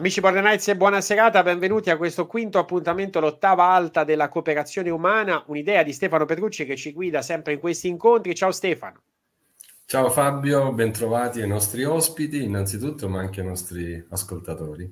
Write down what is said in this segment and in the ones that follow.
Amici Bordernights e buona serata, benvenuti a questo quinto appuntamento, l'ottava alta della cooperazione umana, un'idea di Stefano Petrucci che ci guida sempre in questi incontri. Ciao Stefano. Ciao Fabio, bentrovati ai nostri ospiti innanzitutto, ma anche ai nostri ascoltatori.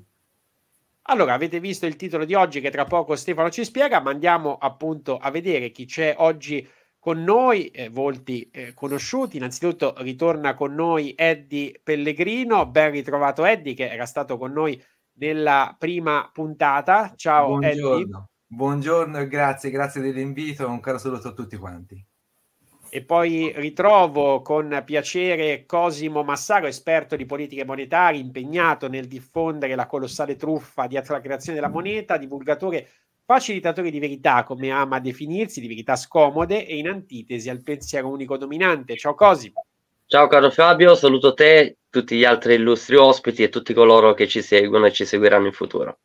Allora, avete visto il titolo di oggi che tra poco Stefano ci spiega, ma andiamo appunto a vedere chi c'è oggi con noi, eh, volti eh, conosciuti. Innanzitutto ritorna con noi Eddie Pellegrino, ben ritrovato Eddie che era stato con noi nella prima puntata. Ciao Buongiorno. Buongiorno e grazie, grazie dell'invito, un caro saluto a tutti quanti. E poi ritrovo con piacere Cosimo Massaro, esperto di politiche monetarie, impegnato nel diffondere la colossale truffa dietro la creazione della moneta, divulgatore, facilitatore di verità, come ama definirsi, di verità scomode e in antitesi al pensiero unico dominante. Ciao Cosimo. Ciao caro Fabio, saluto te, tutti gli altri illustri ospiti e tutti coloro che ci seguono e ci seguiranno in futuro.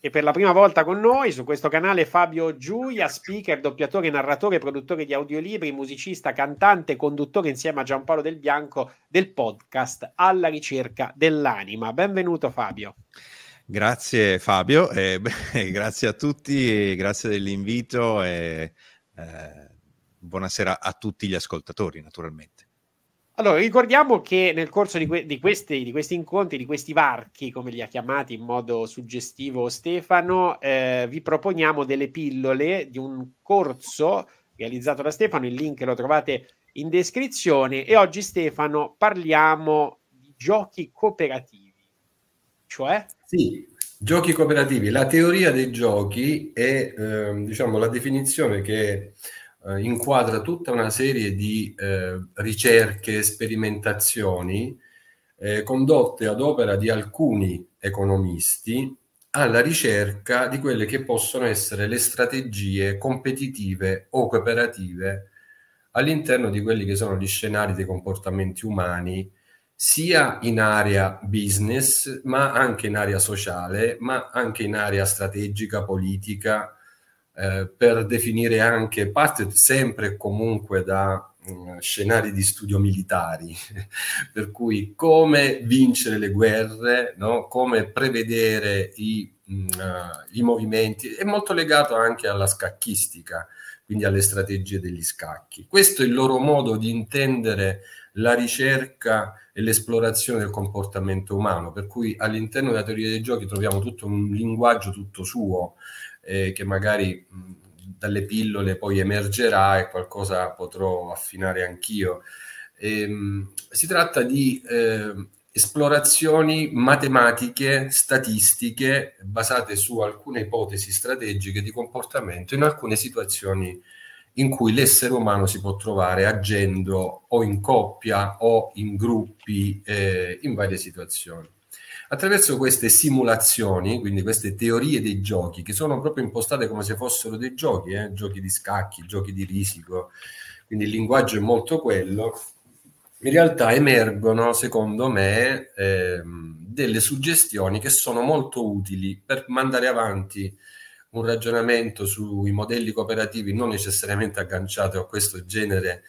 E per la prima volta con noi su questo canale Fabio Giulia, speaker, doppiatore, narratore, produttore di audiolibri, musicista, cantante, conduttore insieme a Giampaolo Del Bianco del podcast Alla ricerca dell'anima. Benvenuto Fabio. Grazie Fabio, e, beh, grazie a tutti, grazie dell'invito e eh, buonasera a tutti gli ascoltatori naturalmente. Allora, ricordiamo che nel corso di, que- di, questi, di, questi, incontri, di questi varchi, come li ha chiamati in modo suggestivo Stefano, eh, vi proponiamo delle pillole di un corso realizzato da Stefano, il link lo trovate in descrizione e oggi Stefano parliamo di giochi cooperativi, cioè? Sì, giochi cooperativi, la teoria dei giochi è eh, diciamo la definizione che eh, inquadra tutta una serie di eh, ricerche e sperimentazioni eh, condotte ad opera di alcuni economisti alla ricerca di quelle che possono essere le strategie competitive o cooperative all'interno di quelli che sono gli scenari dei comportamenti umani, sia in area business, ma anche in area sociale, ma anche in area strategica, politica, eh, per definire anche, parte sempre comunque da mm, scenari di studio militari, per cui come vincere le guerre, no? come prevedere i, mh, mm, eh, i, movimenti, è molto legato anche alla scacchistica, quindi alle strategie degli scacchi. Questo è il loro modo di intendere la ricerca e l'esplorazione del comportamento umano, per cui all'interno della teoria dei giochi troviamo tutto un linguaggio tutto suo eh, che magari dalle pillole poi emergerà e qualcosa potrò affinare anch'io. Ehm, si tratta di eh, esplorazioni matematiche, statistiche, basate su alcune ipotesi strategiche di comportamento in alcune situazioni in cui l'essere umano si può trovare agendo o in coppia o in gruppi eh, in varie situazioni. Attraverso queste simulazioni, quindi queste teorie dei giochi, che sono proprio impostate come se fossero dei giochi, eh? giochi di scacchi, giochi di risico, quindi il linguaggio è molto quello, in realtà emergono, secondo me, eh, delle suggestioni che sono molto utili per mandare avanti un ragionamento sui modelli cooperativi non necessariamente agganciato a questo genere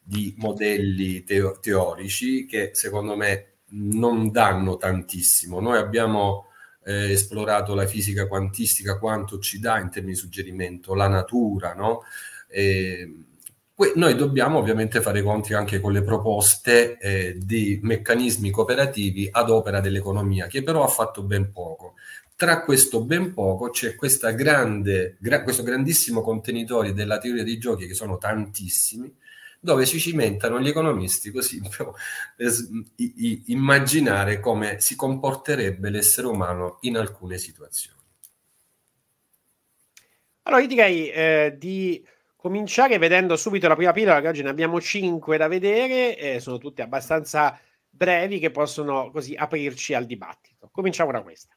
di modelli teo- teorici che secondo me non danno tantissimo. Noi abbiamo eh, esplorato la fisica quantistica, quanto ci dà in termini di suggerimento, la natura, no? E, noi dobbiamo ovviamente fare conti anche con le proposte eh, di meccanismi cooperativi ad opera dell'economia, che però ha fatto ben poco. Tra questo ben poco c'è gra questo grandissimo contenitore della teoria dei giochi, che sono tantissimi, dove si cimentano gli economisti così per eh, mm, immaginare come si comporterebbe l'essere umano in alcune situazioni. Allora io direi eh, di cominciare vedendo subito la prima pillola, che oggi ne abbiamo cinque da vedere, eh, sono tutte abbastanza brevi che possono così aprirci al dibattito. Cominciamo da questa.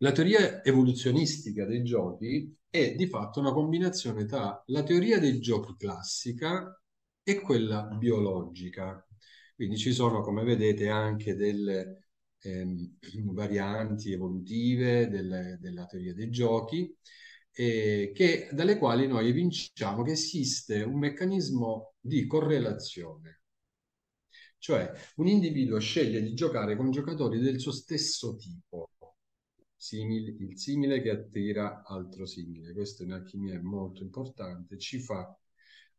La teoria evoluzionistica dei giochi è di fatto una combinazione tra la teoria dei giochi classica e quella biologica. Quindi ci sono, come vedete, anche delle ehm, varianti evolutive delle, della teoria dei giochi, eh, che, dalle quali noi evinciamo che esiste un meccanismo di correlazione. Cioè un individuo sceglie di giocare con giocatori del suo stesso tipo simile, il simile che attira altro simile. Questo in alchimia è molto importante, ci fa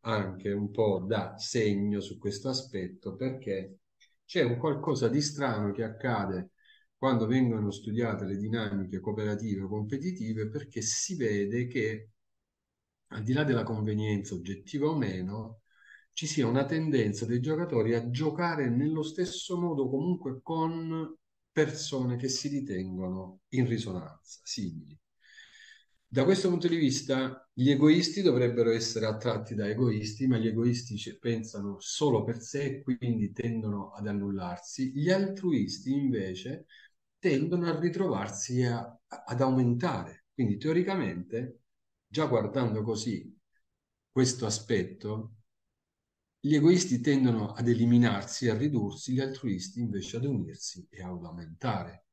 anche un po' da segno su questo aspetto perché c'è un qualcosa di strano che accade quando vengono studiate le dinamiche cooperative o competitive perché si vede che al di là della convenienza oggettiva o meno, ci sia una tendenza dei giocatori a giocare nello stesso modo comunque con persone che si ritengono in risonanza, simili. Da questo punto di vista, gli egoisti dovrebbero essere attratti da egoisti, ma gli egoisti pensano solo per sé e quindi tendono ad annullarsi. Gli altruisti, invece, tendono a ritrovarsi a, a, ad aumentare. Quindi, teoricamente, già guardando così questo aspetto, gli egoisti tendono ad eliminarsi e a ridursi, gli altruisti invece ad unirsi e ad aumentare.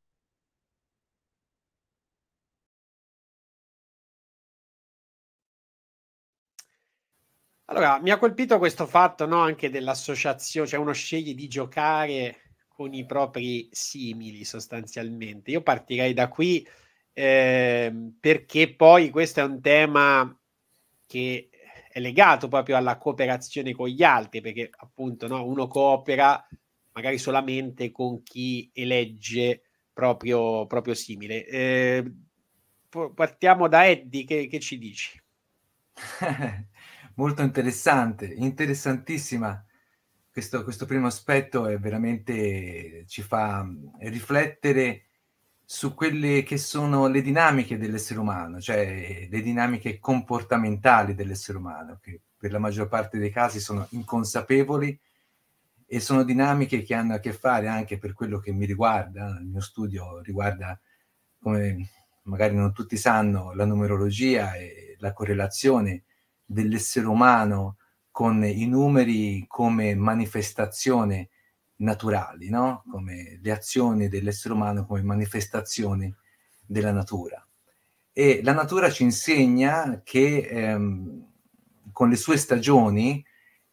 Allora, mi ha colpito questo fatto no, anche dell'associazione, cioè uno sceglie di giocare con i propri simili sostanzialmente. Io partirei da qui eh, perché poi questo è un tema che è legato proprio alla cooperazione con gli altri, perché appunto no, uno coopera magari solamente con chi elegge proprio, proprio simile. Eh, partiamo da Eddie, che, che ci dici? Molto interessante, interessantissima. Questo, questo primo aspetto è veramente ci fa mm, riflettere su quelle che sono le dinamiche dell'essere umano, cioè eh, le dinamiche comportamentali dell'essere umano, che per la maggior parte dei casi sono inconsapevoli e sono dinamiche che hanno a che fare anche per quello che mi riguarda, il mio studio riguarda, come magari non tutti sanno, la numerologia e la correlazione dell'essere umano con i numeri come manifestazione naturali, no? come le azioni dell'essere umano come manifestazioni della natura. E la natura ci insegna che ehm, con le sue stagioni,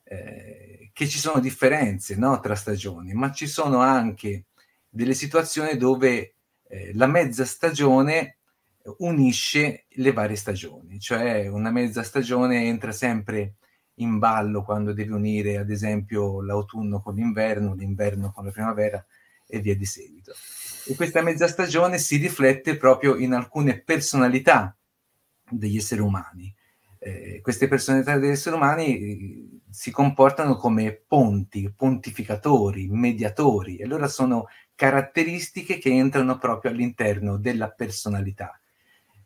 eh, che ci sono differenze no? tra stagioni, ma ci sono anche delle situazioni dove eh, la mezza stagione unisce le varie stagioni, cioè una mezza stagione entra sempre in ballo quando devi unire ad esempio l'autunno con l'inverno, l'inverno con la primavera e via di seguito. E questa mezza stagione si riflette proprio in alcune personalità degli esseri umani. Eh, queste personalità degli esseri umani eh, si comportano come ponti, pontificatori, mediatori, e allora sono caratteristiche che entrano proprio all'interno della personalità.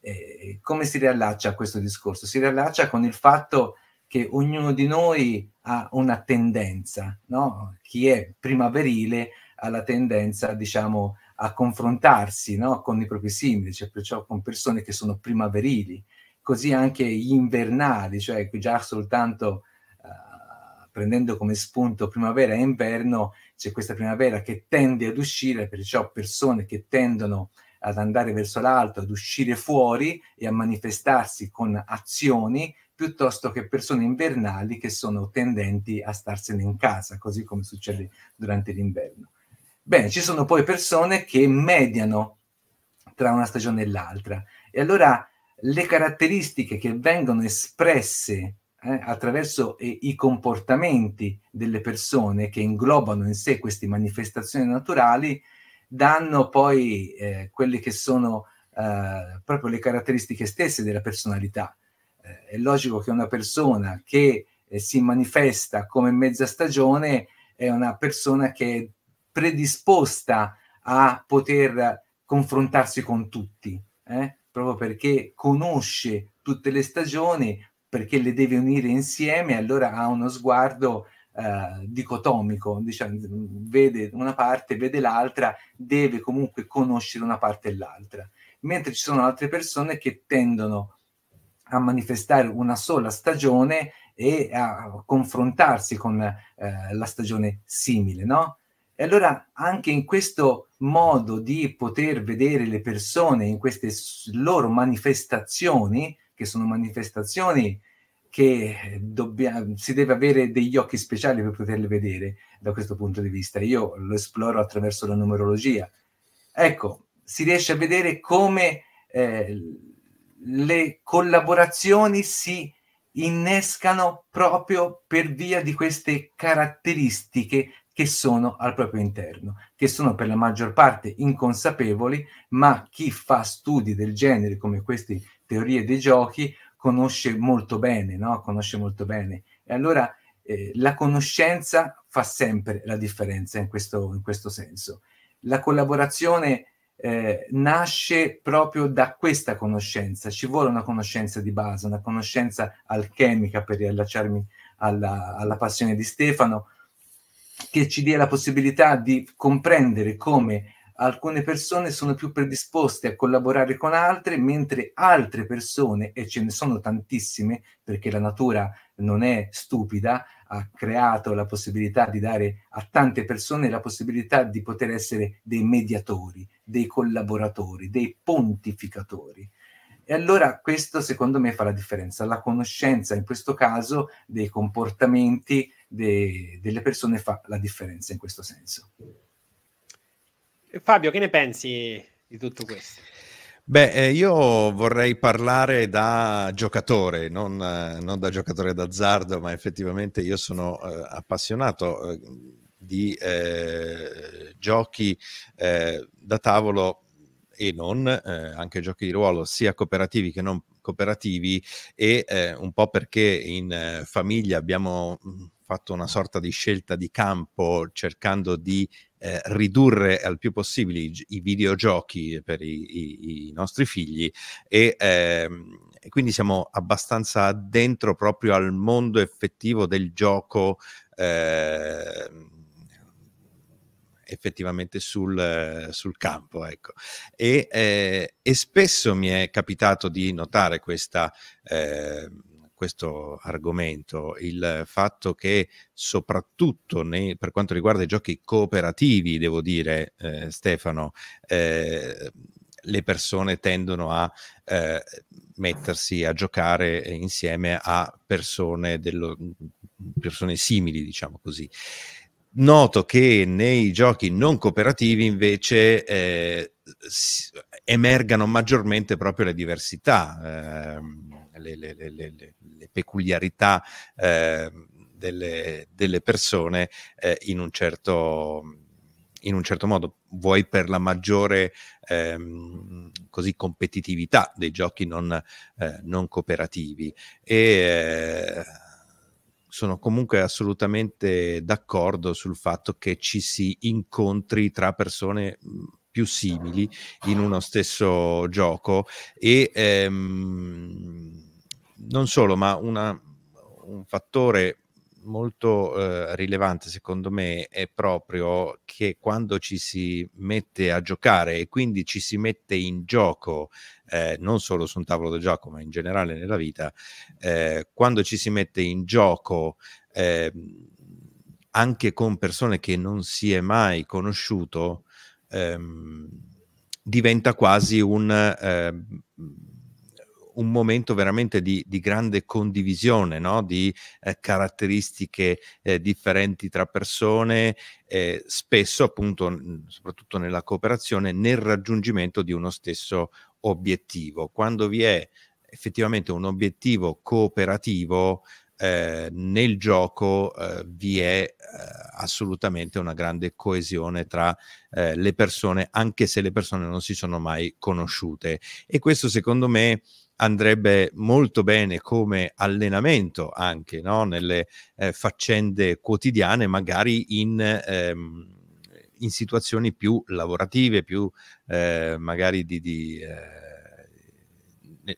Eh, come si riallaccia a questo discorso? Si riallaccia con il fatto che che ognuno di noi ha una tendenza, no? Chi è primaverile ha la tendenza, diciamo, a confrontarsi no? con i propri simili, cioè perciò con persone che sono primaverili, così anche gli invernali, cioè qui già soltanto uh, prendendo come spunto primavera e inverno, c'è questa primavera che tende ad uscire, perciò persone che tendono ad andare verso l'alto, ad uscire fuori e a manifestarsi con azioni piuttosto che persone invernali che sono tendenti a starsene in casa, così come succede durante l'inverno. Bene, ci sono poi persone che mediano tra una stagione e l'altra e allora le caratteristiche che vengono espresse eh, attraverso eh, i comportamenti delle persone che inglobano in sé queste manifestazioni naturali danno poi eh, quelle che sono eh, proprio le caratteristiche stesse della personalità. Eh, è logico che una persona che eh, si manifesta come mezza stagione è una persona che è predisposta a poter confrontarsi con tutti, eh? proprio perché conosce tutte le stagioni, perché le deve unire insieme, allora ha uno sguardo eh, dicotomico, diciamo, vede una parte, vede l'altra, deve comunque conoscere una parte e l'altra. Mentre ci sono altre persone che tendono a a manifestare una sola stagione e a confrontarsi con eh, la stagione simile, no? E allora anche in questo modo di poter vedere le persone in queste loro manifestazioni, che sono manifestazioni che dobbiamo, si deve avere degli occhi speciali per poterle vedere da questo punto di vista. Io lo esploro attraverso la numerologia. Ecco, si riesce a vedere come eh, le collaborazioni si innescano proprio per via di queste caratteristiche che sono al proprio interno, che sono per la maggior parte inconsapevoli, ma chi fa studi del genere come queste teorie dei giochi conosce molto bene, no? Conosce molto bene. E allora eh, la conoscenza fa sempre la differenza in questo, in questo senso. La collaborazione eh, nasce proprio da questa conoscenza. Ci vuole una conoscenza di base, una conoscenza alchemica per riallacciarmi alla, alla passione di Stefano, che ci dia la possibilità di comprendere come alcune persone sono più predisposte a collaborare con altre, mentre altre persone, e ce ne sono tantissime perché la natura non è stupida, ha creato la possibilità di dare a tante persone la possibilità di poter essere dei mediatori, dei collaboratori, dei pontificatori. E allora questo secondo me fa la differenza, la conoscenza in questo caso dei comportamenti de- delle persone fa la differenza in questo senso. Fabio, che ne pensi di tutto questo? Beh, eh, io vorrei parlare da giocatore, non, eh, non, da giocatore d'azzardo, ma effettivamente io sono eh, appassionato eh, di eh, giochi eh, da tavolo e non, anche giochi di ruolo, sia cooperativi che non cooperativi, e un po' perché in famiglia abbiamo mm, fatto una sorta di scelta di campo cercando di eh, ridurre al più possibile i, i videogiochi per i, i, i, nostri figli e, ehm, e quindi siamo abbastanza dentro proprio al mondo effettivo del gioco. Eh, effettivamente sul, sul, campo. Ecco. E, eh, e, spesso mi è capitato di notare questa eh, questo argomento, il fatto che soprattutto nei, per quanto riguarda i giochi cooperativi, devo dire eh, Stefano, eh, le persone tendono a eh, mettersi a giocare insieme a persone, dello, persone simili, diciamo così. Noto che nei giochi non cooperativi invece eh, emergano maggiormente proprio le diversità. Eh, le, le, le, le peculiarità eh, delle, delle, persone eh, in, un certo, in un certo modo, vuoi per la maggiore ehm, così, competitività dei giochi non, eh, non cooperativi. E, eh, sono comunque assolutamente d'accordo sul fatto che ci si incontri tra persone mm, più simili in uno stesso gioco e ehm, non solo, ma una, un fattore molto eh, rilevante secondo me è proprio che quando ci si mette a giocare e quindi ci si mette in gioco, eh, non solo su un tavolo da gioco ma in generale nella vita, eh, quando ci si mette in gioco ehm, anche con persone che non si è mai conosciuto, ehm, diventa quasi un ehm, un momento veramente di, di grande condivisione, no? di eh, caratteristiche eh, differenti tra persone, eh, spesso appunto, soprattutto nella cooperazione, nel raggiungimento di uno stesso obiettivo. Quando vi è effettivamente un obiettivo cooperativo, eh, nel gioco eh, vi è eh, assolutamente una grande coesione tra eh, le persone, anche se le persone non si sono mai conosciute. E questo secondo me andrebbe molto bene come allenamento anche no? nelle eh, faccende quotidiane, magari in, ehm, in, situazioni più lavorative, più eh, magari di... di eh,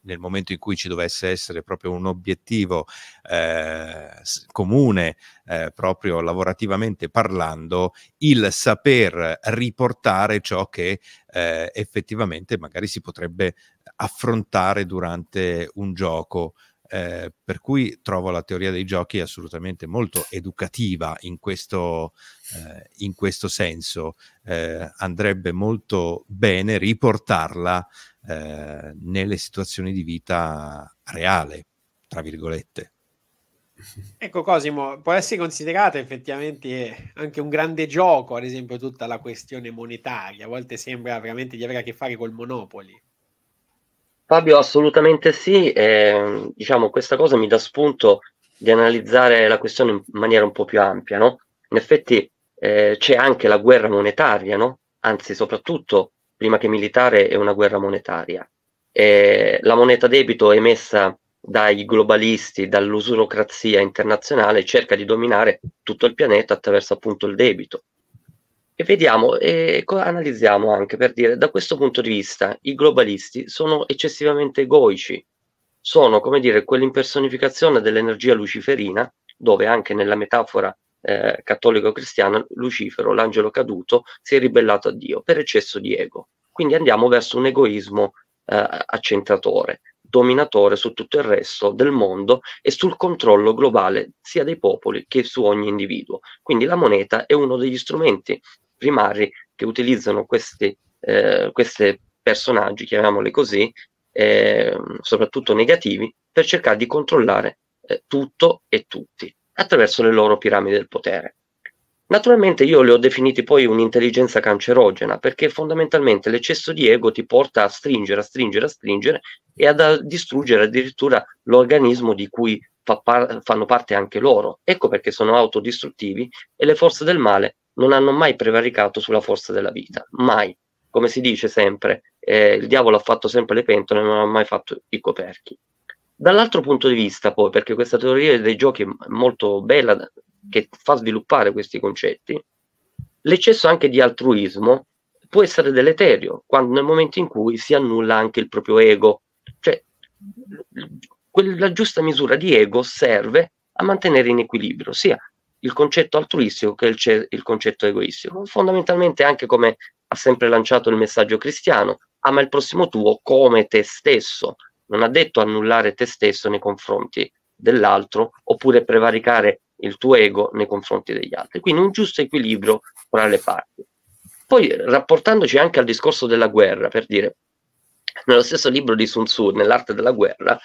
nel momento in cui ci dovesse essere proprio un obiettivo eh, comune, eh, proprio lavorativamente parlando, il saper riportare ciò che eh, effettivamente magari si potrebbe affrontare durante un gioco. Eh, per cui trovo la teoria dei giochi assolutamente molto educativa in questo, eh, in questo senso. Eh, andrebbe molto bene riportarla eh, nelle situazioni di vita reale, tra virgolette. Ecco Cosimo, può essere considerata effettivamente anche un grande gioco, ad esempio tutta la questione monetaria, a volte sembra veramente di avere a che fare col Monopoli. Fabio, assolutamente sì, eh, diciamo questa cosa mi dà spunto di analizzare la questione in maniera un po' più ampia, no? In effetti eh, c'è anche la guerra monetaria, no? Anzi, soprattutto prima che militare è una guerra monetaria. E la moneta debito emessa dai globalisti, dall'usurocrazia internazionale, cerca di dominare tutto il pianeta attraverso appunto il debito. E vediamo e analizziamo anche per dire, da questo punto di vista, i globalisti sono eccessivamente egoici, sono come dire quell'impersonificazione dell'energia luciferina, dove anche nella metafora eh, cattolico cristiano, Lucifero, l'angelo caduto, si è ribellato a Dio per eccesso di ego. Quindi andiamo verso un egoismo eh, accentratore, dominatore su tutto il resto del mondo e sul controllo globale sia dei popoli che su ogni individuo. Quindi la moneta è uno degli strumenti primari che utilizzano questi, eh, questi personaggi, chiamiamoli così, eh, soprattutto negativi, per cercare di controllare eh, tutto e tutti attraverso le loro piramidi del potere. Naturalmente io le ho definite poi un'intelligenza cancerogena, perché fondamentalmente l'eccesso di ego ti porta a stringere, a stringere, a stringere e a distruggere addirittura l'organismo di cui fa par- fanno parte anche loro. Ecco perché sono autodistruttivi e le forze del male non hanno mai prevaricato sulla forza della vita, mai. Come si dice sempre, eh, il diavolo ha fatto sempre le pentole, non ha mai fatto i coperchi. Dall'altro punto di vista, poi, perché questa teoria dei giochi è molto bella, che fa sviluppare questi concetti, l'eccesso anche di altruismo può essere deleterio quando, nel momento in cui si annulla anche il proprio ego. Cioè, quella giusta misura di ego serve a mantenere in equilibrio sia il concetto altruistico che il, ce- il concetto egoistico. Fondamentalmente, anche come ha sempre lanciato il messaggio cristiano, ama il prossimo tuo come te stesso non ha detto annullare te stesso nei confronti dell'altro oppure prevaricare il tuo ego nei confronti degli altri. Quindi un giusto equilibrio tra le parti. Poi rapportandoci anche al discorso della guerra, per dire, nello stesso libro di Sun Tzu, nell'arte della guerra,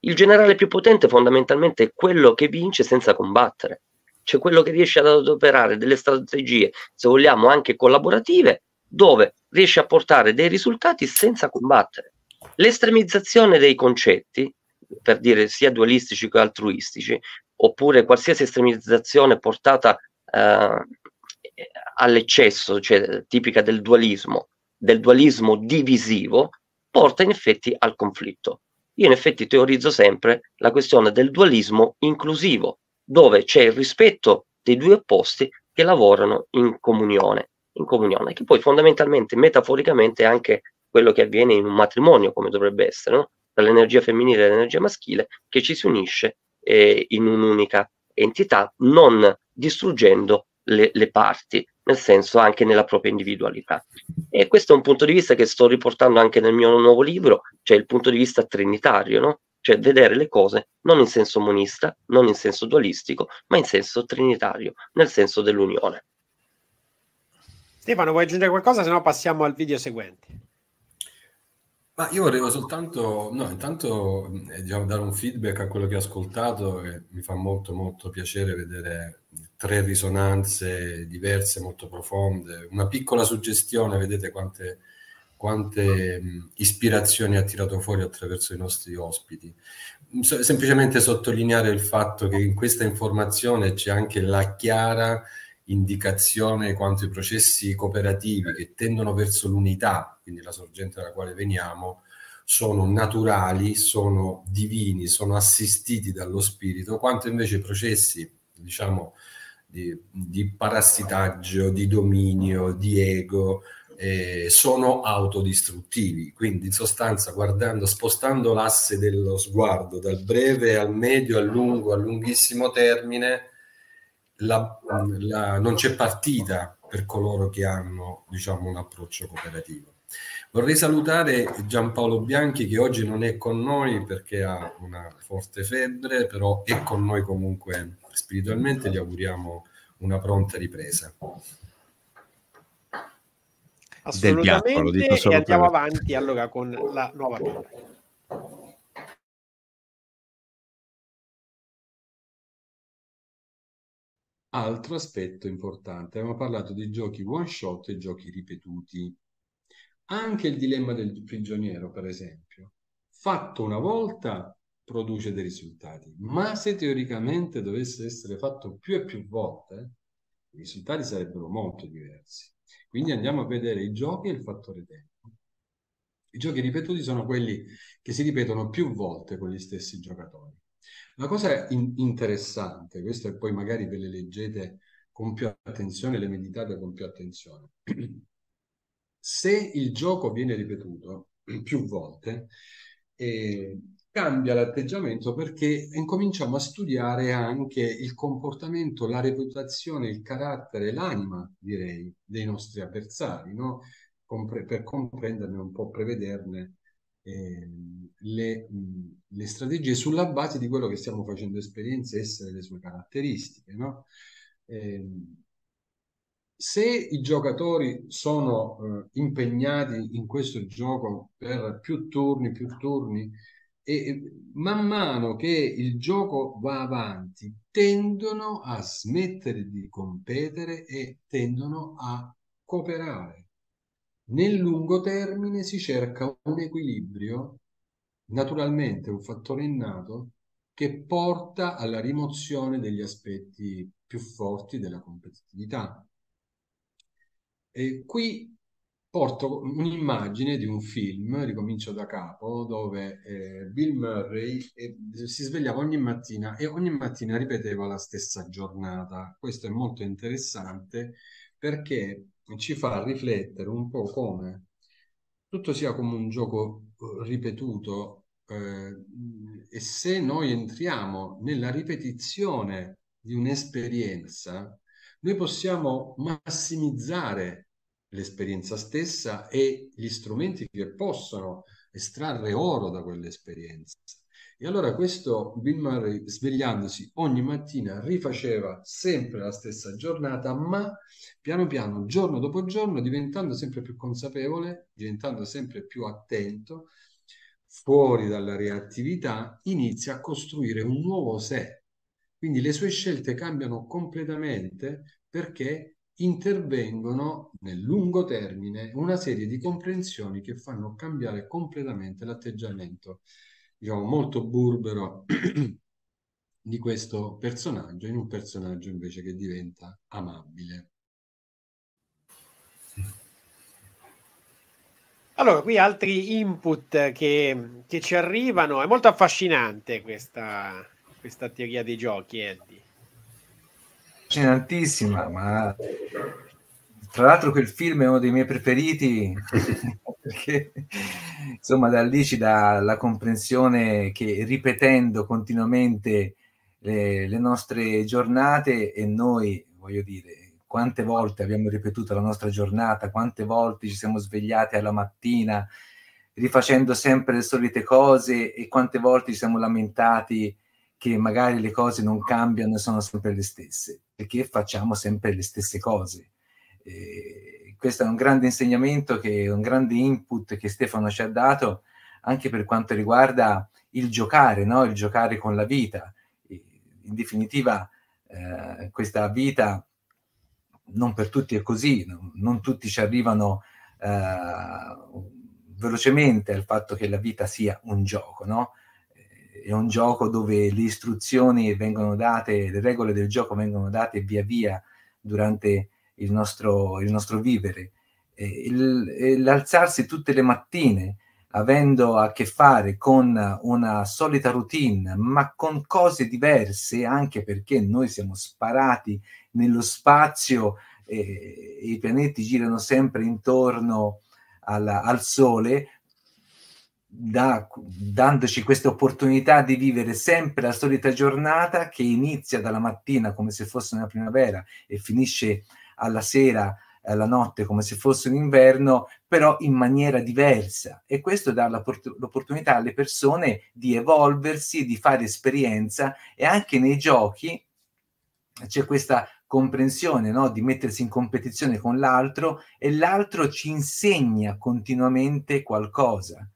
il generale più potente fondamentalmente è quello che vince senza combattere, cioè quello che riesce ad adoperare delle strategie, se vogliamo anche collaborative, dove riesce a portare dei risultati senza combattere. L'estremizzazione dei concetti, per dire sia dualistici che altruistici, oppure qualsiasi estremizzazione portata eh, all'eccesso, cioè tipica del dualismo, del dualismo divisivo, porta in effetti al conflitto. Io in effetti teorizzo sempre la questione del dualismo inclusivo, dove c'è il rispetto dei due opposti che lavorano in comunione, in comunione che poi fondamentalmente, metaforicamente, è anche quello che avviene in un matrimonio, come dovrebbe essere, no? l'energia femminile e l'energia maschile, che ci si unisce eh, in un'unica entità, non distruggendo le, le, parti, nel senso anche nella propria individualità. E questo è un punto di vista che sto riportando anche nel mio nuovo libro, cioè il punto di vista trinitario, no? cioè vedere le cose non in senso monista, non in senso dualistico, ma in senso trinitario, nel senso dell'unione. Stefano, vuoi aggiungere qualcosa? Se no passiamo al video seguente. Ma io volevo soltanto, no, intanto eh, diciamo, dare un feedback a quello che ho ascoltato e mi fa molto molto piacere vedere tre risonanze diverse, molto profonde, una piccola suggestione, vedete quante, quante mh, ispirazioni ha tirato fuori attraverso i nostri ospiti. Mm, semplicemente sottolineare il fatto che in questa informazione c'è anche la chiara indicazione quanto i processi cooperativi che tendono verso l'unità, quindi la sorgente dalla quale veniamo, sono naturali, sono divini, sono assistiti dallo spirito, quanto invece i processi, diciamo, di, di parassitaggio, di dominio, di ego, eh, sono autodistruttivi. Quindi, in sostanza, guardando, spostando l'asse dello sguardo dal breve al medio, al lungo, al lunghissimo termine, la, la, non c'è partita per coloro che hanno diciamo, un approccio cooperativo. Vorrei salutare Giampaolo Bianchi che oggi non è con noi perché ha una forte febbre, però è con noi comunque spiritualmente, gli auguriamo una pronta ripresa. Assolutamente, e andiamo avanti allora con la nuova. Vita. Altro aspetto importante, abbiamo parlato di giochi one shot e giochi ripetuti. Anche il dilemma del prigioniero, per esempio, fatto una volta produce dei risultati, ma se teoricamente dovesse essere fatto più e più volte, i risultati sarebbero molto diversi. Quindi andiamo a vedere i giochi e il fattore tempo. I giochi ripetuti sono quelli che si ripetono più volte con gli stessi giocatori. La cosa interessante, questo è poi magari ve le leggete con più attenzione, le meditate con più attenzione. Se il gioco viene ripetuto più volte, eh, cambia l'atteggiamento perché incominciamo a studiare anche il comportamento, la reputazione, il carattere, l'anima, direi, dei nostri avversari, no? Compre per comprenderne un po', prevederne Ehm, le, le, strategie sulla base di quello che stiamo facendo esperienza e essere le sue caratteristiche. No? Ehm, se i giocatori sono eh, impegnati in questo gioco per più turni, più turni, e man mano che il gioco va avanti, tendono a smettere di competere e tendono a cooperare. Nel lungo termine si cerca un equilibrio, naturalmente un fattore innato, che porta alla rimozione degli aspetti più forti della competitività. E qui porto un'immagine di un film, ricomincio da capo, dove eh, Bill Murray eh, si svegliava ogni mattina e ogni mattina ripeteva la stessa giornata. Questo è molto interessante perché ci fa riflettere un po' come tutto sia come un gioco eh, ripetuto eh, e se noi entriamo nella ripetizione di un'esperienza, noi possiamo massimizzare l'esperienza stessa e gli strumenti che possono estrarre oro da quell'esperienza. E allora questo Bill Murray, svegliandosi ogni mattina, rifaceva sempre la stessa giornata, ma piano piano, giorno dopo giorno, diventando sempre più consapevole, diventando sempre più attento, fuori dalla reattività, inizia a costruire un nuovo sé. Quindi le sue scelte cambiano completamente perché intervengono nel lungo termine una serie di comprensioni che fanno cambiare completamente l'atteggiamento diciamo, molto burbero di questo personaggio in un personaggio invece che diventa amabile. Allora, qui altri input che, che ci arrivano. È molto affascinante questa, questa teoria dei giochi, Eddie. Affascinantissima, ma tra l'altro quel film è uno dei miei preferiti, perché insomma da lì ci dà la comprensione che ripetendo continuamente le, le nostre giornate e noi, voglio dire, quante volte abbiamo ripetuto la nostra giornata, quante volte ci siamo svegliati alla mattina rifacendo sempre le solite cose e quante volte ci siamo lamentati che magari le cose non cambiano e sono sempre le stesse, perché facciamo sempre le stesse cose. Eh, questo è un grande insegnamento, che, un grande input che Stefano ci ha dato anche per quanto riguarda il giocare, no? il giocare con la vita. In definitiva, eh, questa vita non per tutti è così, non tutti ci arrivano eh, velocemente al fatto che la vita sia un gioco, no? È un gioco dove le istruzioni vengono date, le regole del gioco vengono date via via durante il nostro, il nostro vivere. Il, l'alzarsi tutte le mattine avendo a che fare con una solita routine, ma con cose diverse, anche perché noi siamo sparati nello spazio e i pianeti girano sempre intorno alla, al Sole, da, dandoci questa opportunità di vivere sempre la solita giornata che inizia dalla mattina come se fosse una primavera e finisce alla sera, alla notte, come se fosse un inverno, però in maniera diversa. E questo dà l'opportunità alle persone di evolversi, di fare esperienza e anche nei giochi c'è questa comprensione no? di mettersi in competizione con l'altro e l'altro ci insegna continuamente qualcosa.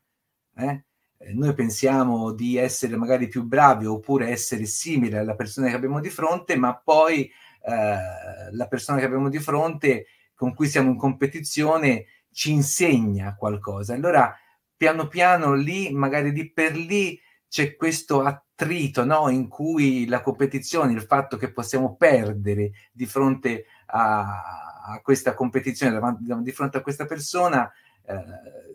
Eh? Noi pensiamo di essere magari più bravi oppure essere simili alla persona che abbiamo di fronte, ma poi eh, la persona che abbiamo di fronte, con cui siamo in competizione, ci insegna qualcosa. Allora, piano piano lì, magari lì per lì, c'è questo attrito no? in cui la competizione, il fatto che possiamo perdere di fronte a, a questa competizione, davanti, di fronte a questa persona, eh,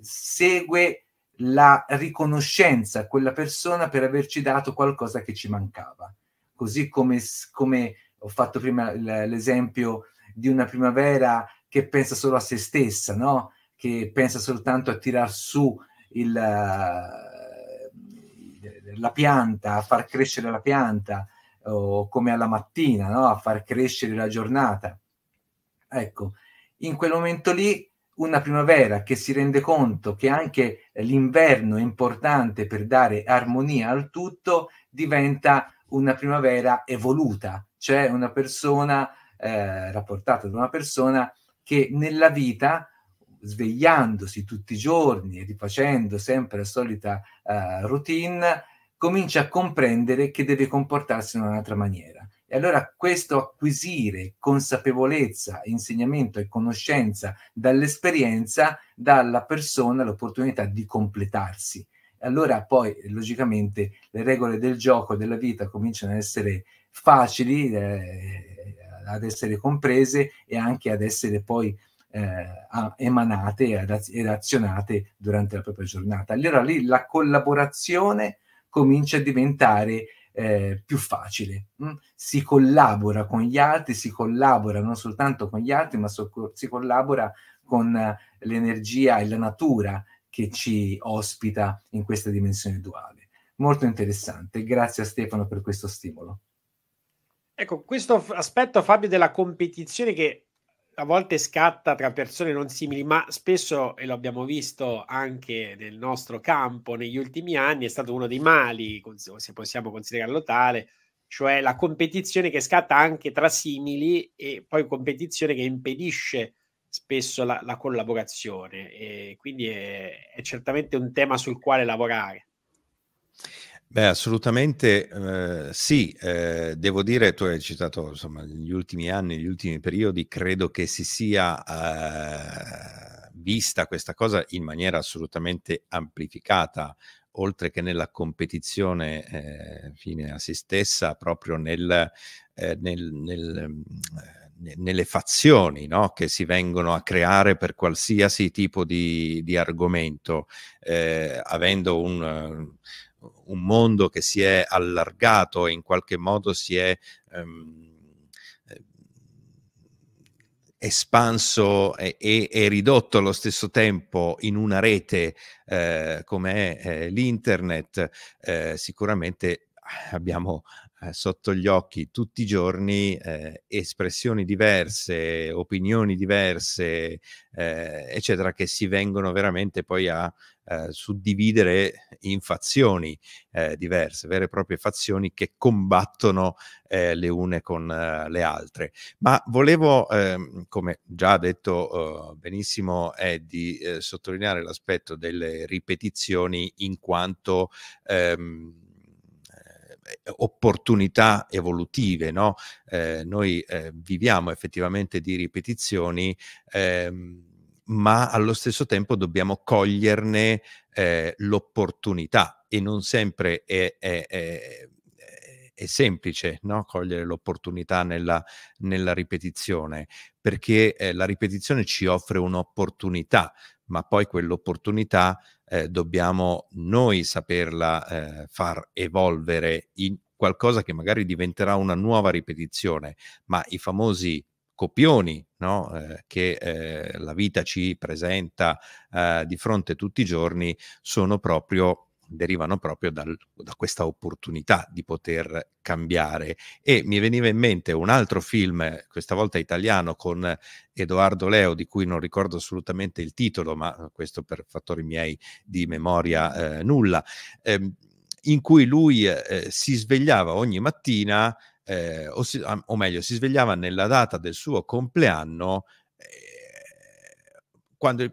segue la riconoscenza a quella persona per averci dato qualcosa che ci mancava. Così come, come ho fatto prima l'esempio di una primavera che pensa solo a se stessa, no? che pensa soltanto a tirar su il, eh, la pianta, a far crescere la pianta, o come alla mattina, no? a far crescere la giornata. Ecco, in quel momento lì una primavera che si rende conto che anche l'inverno è importante per dare armonia al tutto diventa una primavera evoluta, c'è una persona eh, rapportata da una persona che nella vita svegliandosi tutti i giorni e rifacendo sempre la solita eh, routine comincia a comprendere che deve comportarsi in un'altra maniera e allora questo acquisire consapevolezza, insegnamento e conoscenza dall'esperienza dà alla persona l'opportunità di completarsi. E allora poi logicamente le regole del gioco della vita cominciano a essere facili eh, ad essere comprese e anche ad essere poi eh, emanate ed azionate durante la propria giornata. Allora lì la collaborazione comincia a diventare eh, più facile. Mm? Si collabora con gli altri, si collabora non soltanto con gli altri, ma so- si collabora con l'energia e la natura che ci ospita in questa dimensione duale. Molto interessante. Grazie a Stefano per questo stimolo. Ecco, questo aspetto, Fabio, della competizione che a volte scatta tra persone non simili, ma spesso, e lo abbiamo visto anche nel nostro campo negli ultimi anni, è stato uno dei mali, se possiamo considerarlo tale, cioè la competizione che scatta anche tra simili e poi competizione che impedisce spesso la, la collaborazione. E quindi è, è certamente un tema sul quale lavorare. Beh, assolutamente eh, sì, eh, devo dire, tu hai citato insomma, gli ultimi anni, gli ultimi periodi, credo che si sia eh, vista questa cosa in maniera assolutamente amplificata, oltre che nella competizione eh, fine a se stessa, proprio nel, eh, nel, nel mm, nelle fazioni no? che si vengono a creare per qualsiasi tipo di, di argomento, eh, avendo un, eh, un, mondo che si è allargato e in qualche modo si è ehm, eh, espanso e, e, e, ridotto allo stesso tempo in una rete eh, come eh, l'internet, eh, sicuramente abbiamo eh, sotto gli occhi tutti i giorni eh, espressioni diverse, opinioni diverse, eh, eccetera, che si vengono veramente poi a eh, suddividere in fazioni diverse, vere e proprie fazioni che combattono le une con le altre. Ma volevo, ehm, come già ha detto benissimo è Eddie, sottolineare l'aspetto delle ripetizioni in quanto... Ehm, eh, opportunità evolutive, no? eh, noi eh, viviamo effettivamente di ripetizioni, ehm, ma allo stesso tempo dobbiamo coglierne eh, l'opportunità e non sempre è, è, è, è semplice no? cogliere l'opportunità nella, nella, ripetizione, perché eh, la ripetizione ci offre un'opportunità, ma poi quell'opportunità eh, dobbiamo noi saperla eh, far evolvere in qualcosa che magari diventerà una nuova ripetizione, ma i famosi copioni no? eh, che eh, la vita ci presenta eh, di fronte tutti i giorni sono proprio derivano proprio dal, da questa opportunità di poter cambiare. E mi veniva in mente un altro film, questa volta italiano, con Edoardo Leo, di cui non ricordo assolutamente il titolo, ma questo per fattori miei di memoria eh, nulla, eh, in cui lui eh, si svegliava ogni mattina, eh, o, si, o, meglio, si svegliava nella data del suo compleanno. Eh, quando il,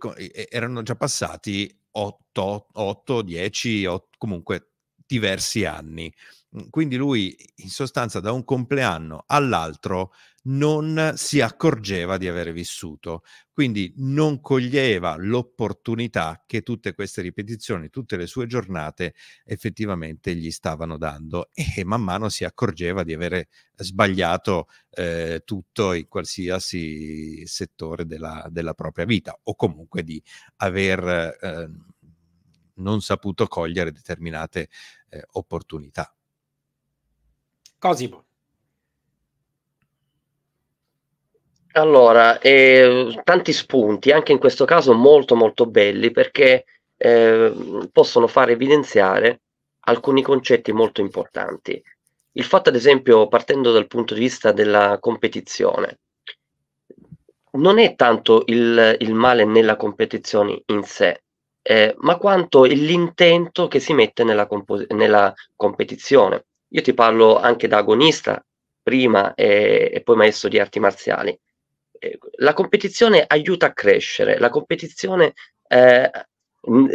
erano già passati 8, 8 10 o comunque diversi anni. Mhmm, quindi lui in sostanza da un compleanno all'altro non si accorgeva di aver vissuto, quindi non coglieva l'opportunità che tutte queste ripetizioni, tutte le sue giornate effettivamente gli stavano dando e man mano si accorgeva di avere sbagliato eh, tutto in qualsiasi settore della, della, propria vita o comunque di aver eh, non saputo cogliere determinate eh, opportunità. Cosimo. Allora, eh, tanti spunti, anche in questo caso molto molto belli, perché eh, possono far evidenziare alcuni concetti molto importanti. Il fatto, ad esempio, partendo dal punto di vista della competizione, non è tanto il, il male nella competizione in sé, eh, ma quanto l'intento che si mette nella, compo- nella, competizione. Io ti parlo anche da agonista prima e, eh, e poi maestro di arti marziali la competizione aiuta a crescere, la competizione eh,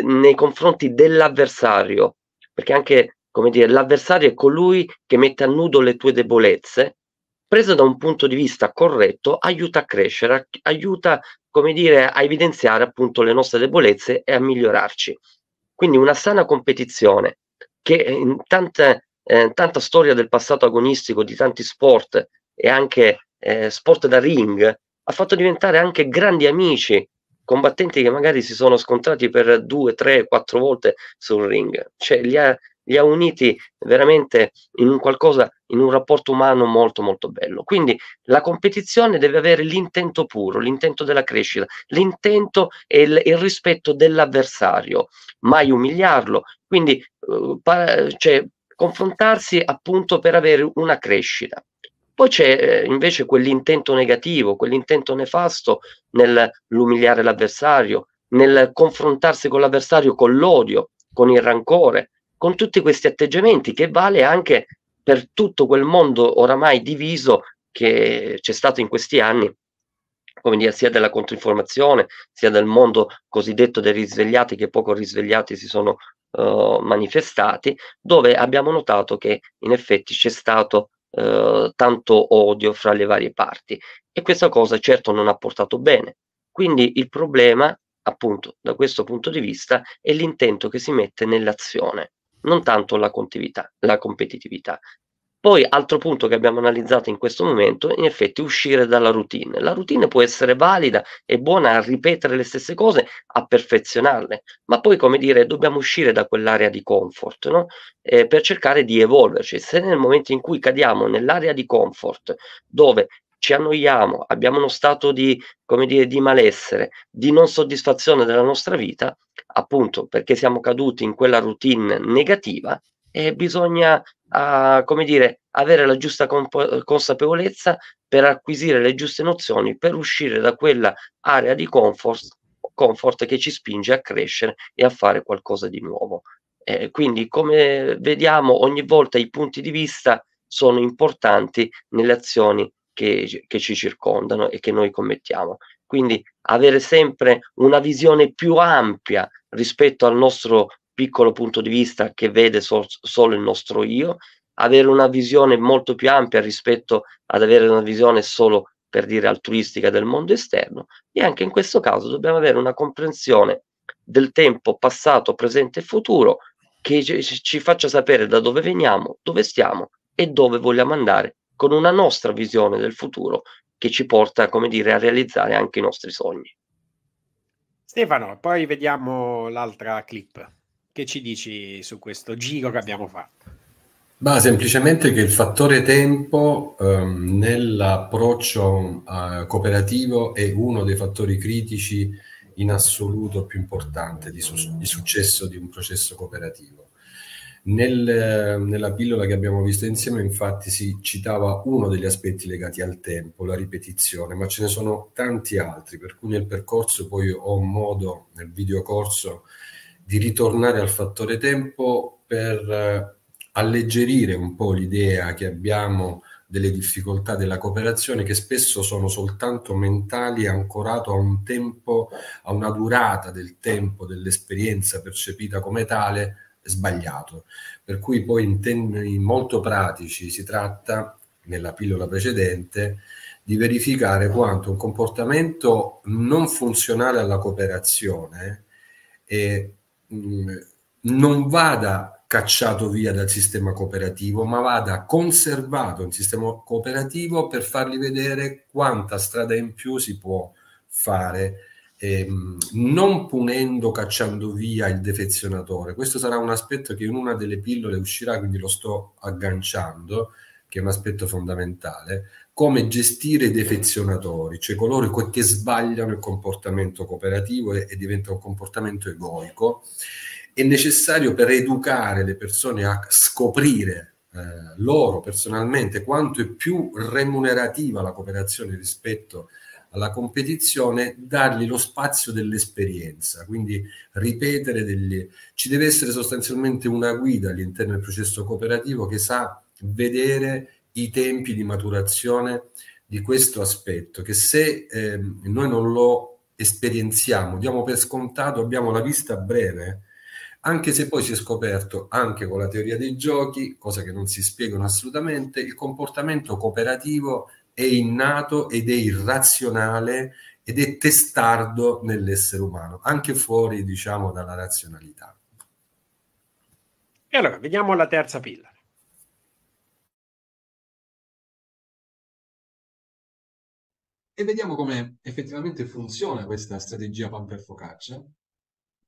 nei confronti dell'avversario, perché anche come dire, l'avversario è colui che mette a nudo le tue debolezze, preso da un punto di vista corretto, aiuta a crescere, aiuta come dire, a evidenziare appunto le nostre debolezze e a migliorarci. Quindi una sana competizione che in tante, eh, tanta storia del passato agonistico, di tanti sport e anche eh, sport da ring, ha fatto diventare anche grandi amici combattenti che magari si sono scontrati per due, tre, quattro volte sul ring, cioè li ha, li ha uniti veramente in un qualcosa, in un rapporto umano molto molto bello. Quindi la competizione deve avere l'intento puro, l'intento della crescita, l'intento e il, il rispetto dell'avversario, mai umiliarlo, quindi eh, pa- cioè, confrontarsi appunto per avere una crescita. Poi c'è eh, invece quell'intento negativo, quell'intento nefasto nell'umiliare l'avversario, nel confrontarsi con l'avversario con l'odio, con il rancore, con tutti questi atteggiamenti che vale anche per tutto quel mondo oramai diviso che c'è stato in questi anni, come dire, sia della controinformazione, sia del mondo cosiddetto dei risvegliati che poco risvegliati si sono uh, manifestati, dove abbiamo notato che in effetti c'è stato eh, tanto odio fra le varie parti e questa cosa certo non ha portato bene. Quindi il problema, appunto, da questo punto di vista è l'intento che si mette nell'azione, non tanto la, la competitività, poi, altro punto che abbiamo analizzato in questo momento, in effetti uscire dalla routine. La routine può essere valida e buona a ripetere le stesse cose, a perfezionarle, ma poi, come dire, dobbiamo uscire da quell'area di comfort, no? eh, per cercare di evolverci. Se nel momento in cui cadiamo nell'area di comfort, dove ci annoiamo, abbiamo uno stato di, come dire, di malessere, di non soddisfazione della nostra vita, appunto perché siamo caduti in quella routine negativa, e bisogna, eh, come dire, avere la giusta comp- consapevolezza per acquisire le giuste nozioni, per uscire da quella area di comfort, comfort che ci spinge a crescere e a fare qualcosa di nuovo. Eh, quindi, come vediamo, ogni volta i punti di vista sono importanti nelle azioni che, che ci circondano e che noi commettiamo. Quindi avere sempre una visione più ampia rispetto al nostro piccolo punto di vista che vede sol- solo il nostro io, avere una visione molto più ampia rispetto ad avere una visione solo per dire altruistica del mondo esterno e anche in questo caso dobbiamo avere una comprensione del tempo passato, presente e futuro che ci, ci faccia sapere da dove veniamo, dove stiamo e dove vogliamo andare con una nostra visione del futuro che ci porta, come dire, a realizzare anche i nostri sogni. Stefano, poi vediamo l'altra clip. Che ci dici su questo giro che abbiamo fatto? Ma semplicemente che il fattore tempo ehm, nell'approccio eh, cooperativo è uno dei fattori critici in assoluto più importante di, su- di successo di un processo cooperativo. Nel, nella pillola che abbiamo visto insieme, infatti, si citava uno degli aspetti legati al tempo, la ripetizione, ma ce ne sono tanti altri, per cui nel percorso poi ho modo, nel videocorso, di ritornare al fattore tempo per eh, alleggerire un po' l'idea che abbiamo delle difficoltà della cooperazione che spesso sono soltanto mentali ancorato a un tempo, a una durata del tempo, dell'esperienza percepita come tale, sbagliato. Per cui poi in termini molto pratici si tratta, nella pillola precedente, di verificare quanto un comportamento non funzionale alla cooperazione e non vada cacciato via dal sistema cooperativo, ma vada conservato in sistema cooperativo per fargli vedere quanta strada in più si può fare, ehm, non punendo, cacciando via il defezionatore. Questo sarà un aspetto che in una delle pillole uscirà, quindi lo sto agganciando, che è un aspetto fondamentale, come gestire i defezionatori, cioè coloro che sbagliano il comportamento cooperativo e, e diventa un comportamento egoico, è necessario per educare le persone a scoprire eh, loro personalmente quanto è più remunerativa la cooperazione rispetto alla competizione, dargli lo spazio dell'esperienza, quindi ripetere degli... Ci deve essere sostanzialmente una guida all'interno del processo cooperativo che sa vedere i tempi di maturazione di questo aspetto, che se eh, noi non lo esperienziamo, diamo per scontato, abbiamo la vista breve, anche se poi si è scoperto, anche con la teoria dei giochi, cosa che non si spiegano assolutamente, il comportamento cooperativo è innato ed è irrazionale ed è testardo nell'essere umano, anche fuori, diciamo, dalla razionalità. E allora, vediamo la terza pilla. e vediamo come effettivamente funziona questa strategia pan per focaccia,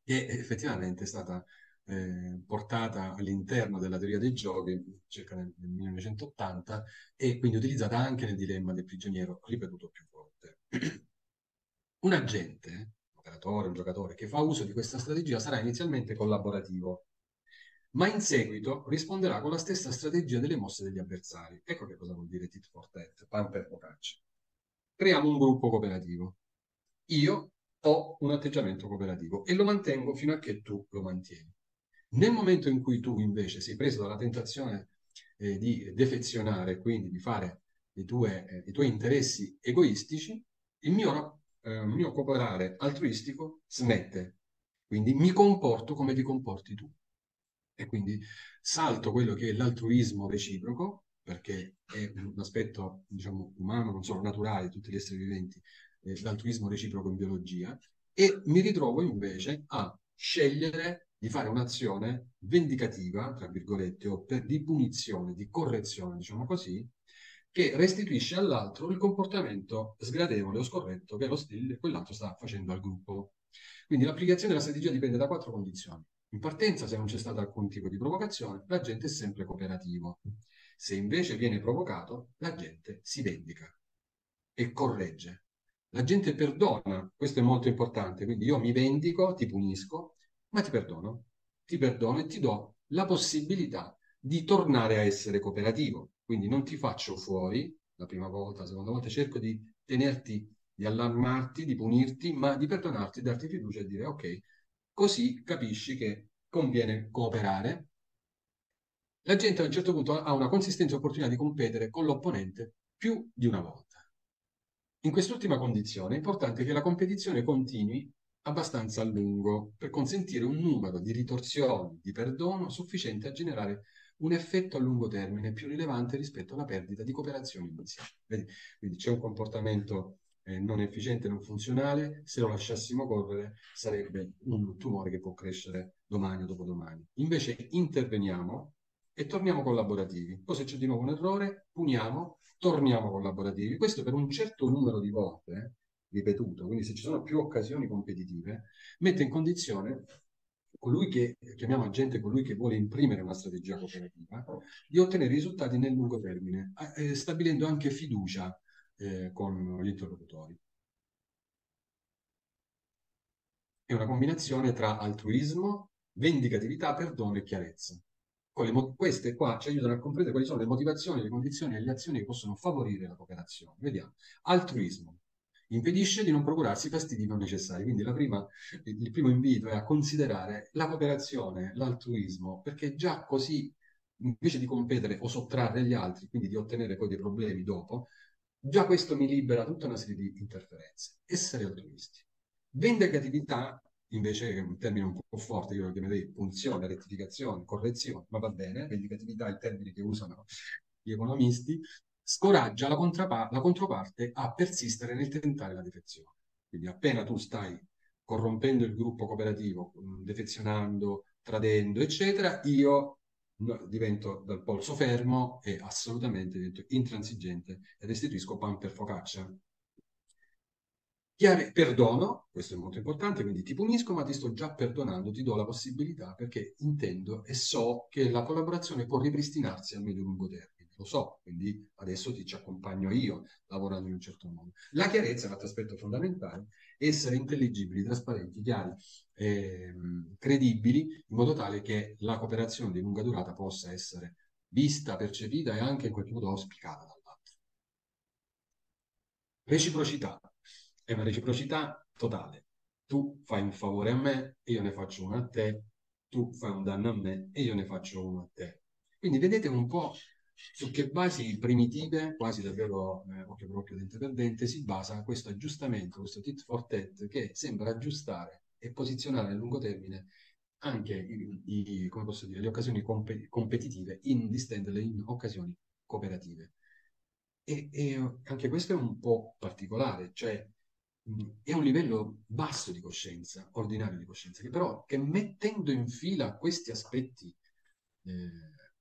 che effettivamente è stata eh, portata all'interno della teoria dei giochi circa nel, nel 1980 e quindi utilizzata anche nel dilemma del prigioniero, ripetuto più volte. un agente, un operatore, un giocatore che fa uso di questa strategia sarà inizialmente collaborativo, ma in seguito risponderà con la stessa strategia delle mosse degli avversari. Ecco che cosa vuol dire tit for tat, pan per focaccia creiamo un gruppo cooperativo. Io ho un atteggiamento cooperativo e lo mantengo fino a che tu lo mantieni. Nel momento in cui tu invece sei preso dalla tentazione eh, di defezionare, quindi di fare i, tue, eh, i tuoi interessi egoistici, il mio, eh, mio cooperare altruistico smette. Quindi mi comporto come ti comporti tu. E quindi salto quello che è l'altruismo reciproco perché è un aspetto diciamo, umano, non solo naturale di tutti gli esseri viventi, eh, l'altruismo reciproco in biologia, e mi ritrovo invece a scegliere di fare un'azione vendicativa, tra virgolette, o per, di punizione, di correzione, diciamo così, che restituisce all'altro il comportamento sgradevole o scorretto che lo stil- quell'altro sta facendo al gruppo. Quindi l'applicazione della strategia dipende da quattro condizioni. In partenza, se non c'è stato alcun tipo di provocazione, l'agente è sempre cooperativo. Se invece viene provocato, la gente si vendica e corregge. La gente perdona, questo è molto importante, quindi io mi vendico, ti punisco, ma ti perdono, ti perdono e ti do la possibilità di tornare a essere cooperativo. Quindi non ti faccio fuori la prima volta, la seconda volta, cerco di tenerti, di allarmarti, di punirti, ma di perdonarti, darti fiducia e dire ok, così capisci che conviene cooperare la gente a un certo punto ha una consistente opportunità di competere con l'opponente più di una volta. In quest'ultima condizione è importante che la competizione continui abbastanza a lungo per consentire un numero di ritorsioni di perdono sufficiente a generare un effetto a lungo termine più rilevante rispetto alla perdita di cooperazione iniziale. Quindi c'è un comportamento eh, non efficiente, non funzionale, se lo lasciassimo correre sarebbe un tumore che può crescere domani o dopodomani. Invece interveniamo e torniamo collaborativi. Poi se c'è di nuovo un errore, puniamo, torniamo collaborativi. Questo per un certo numero di volte eh, ripetuto, quindi se ci sono più occasioni competitive, mette in condizione colui che, chiamiamo agente colui che vuole imprimere una strategia cooperativa, di ottenere risultati nel lungo termine, eh, stabilendo anche fiducia eh, con gli interlocutori. È una combinazione tra altruismo, vendicatività, perdono e chiarezza queste qua ci aiutano a comprendere quali sono le motivazioni, le condizioni e le azioni che possono favorire la cooperazione. Vediamo. Altruismo impedisce di non procurarsi fastidi non necessari. Quindi prima, il primo invito è a considerare la cooperazione, l'altruismo, perché già così, invece di competere o sottrarre gli altri, quindi di ottenere poi dei problemi dopo, già questo mi libera tutta una serie di interferenze. Essere altruisti. Vendicatività invece è un termine un po' forte, io lo chiamerei punzione, rettificazione, correzione, ma va bene, vendicatività è il termine che usano gli economisti, scoraggia la, la controparte a persistere nel tentare la defezione. Quindi appena tu stai corrompendo il gruppo cooperativo, mm, defezionando, tradendo, eccetera, io mm, divento dal polso fermo e assolutamente divento intransigente e restituisco pan per focaccia, Chiare, perdono, questo è molto importante, quindi ti punisco, ma ti sto già perdonando, ti do la possibilità perché intendo e so che la collaborazione può ripristinarsi a medio-lungo termine, lo so, quindi adesso ti ci accompagno io lavorando in un certo modo. La chiarezza è un altro aspetto fondamentale, essere intelligibili, trasparenti, chiari, ehm, credibili, in modo tale che la cooperazione di lunga durata possa essere vista, percepita e anche in qualche modo auspicata dall'altro. Reciprocità è una reciprocità totale. Tu fai un favore a me e io ne faccio uno a te, tu fai un danno a me e io ne faccio uno a te. Quindi vedete un po' su che basi primitive, quasi davvero eh, occhio per occhio, dente per dente, si basa questo aggiustamento, questo tit for tat che sembra aggiustare e posizionare a lungo termine anche i, i, dire, le occasioni comp- competitive in distenderle in occasioni cooperative. E, e, anche questo è un po' particolare, cioè Mm, è un livello basso di coscienza, ordinario di coscienza, che però che mettendo in fila questi aspetti eh,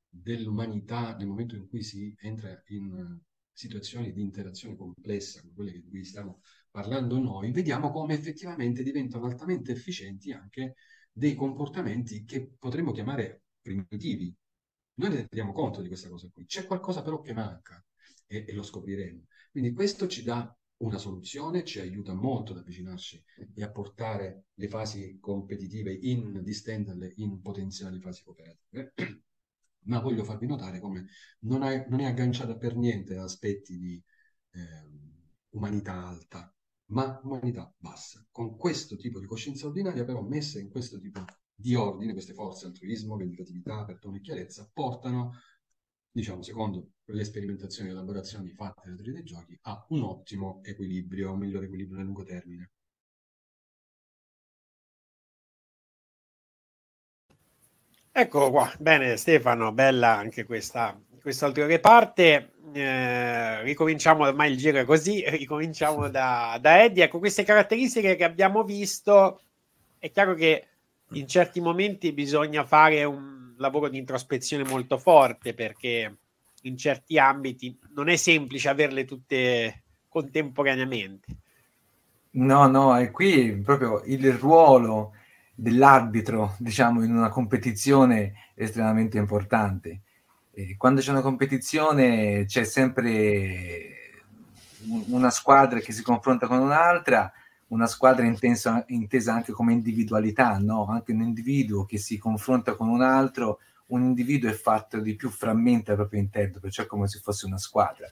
dell'umanità nel momento in cui si entra in eh, situazioni di interazione complessa come quelle di cui stiamo parlando noi, vediamo come effettivamente diventano altamente efficienti anche dei comportamenti che potremmo chiamare primitivi. Noi ne teniamo conto di questa cosa qui, c'è qualcosa però che manca e, e lo scopriremo. Quindi questo ci dà una soluzione, ci aiuta molto ad avvicinarci e a portare le fasi competitive in distenderle in potenziali fasi cooperative. Ma voglio farvi notare come non è, non è agganciata per niente ad aspetti di eh, umanità alta, ma umanità bassa. Con questo tipo di coscienza ordinaria, però messa in questo tipo di ordine, queste forze, altruismo, vendicatività, apertura e chiarezza, portano, diciamo, secondo le sperimentazioni e elaborazioni fatte da 3D Giochi, ha un ottimo equilibrio, un migliore equilibrio nel lungo termine. Eccolo qua, bene Stefano, bella anche questa, questa parte. Eh, ricominciamo ormai il giro è così, ricominciamo da, da Eddie. Ecco, queste caratteristiche che abbiamo visto, è chiaro che in certi momenti bisogna fare un lavoro di introspezione molto forte perché in certi ambiti non è semplice averle tutte contemporaneamente. No, no, è qui proprio il ruolo dell'arbitro, diciamo, in una competizione estremamente importante. quando c'è una competizione c'è sempre una squadra che si confronta con un'altra, una squadra intensa, intesa anche come individualità, no? anche un individuo che si confronta con un altro un individuo è fatto di più frammenti al proprio interno, perciò è come se fosse una squadra.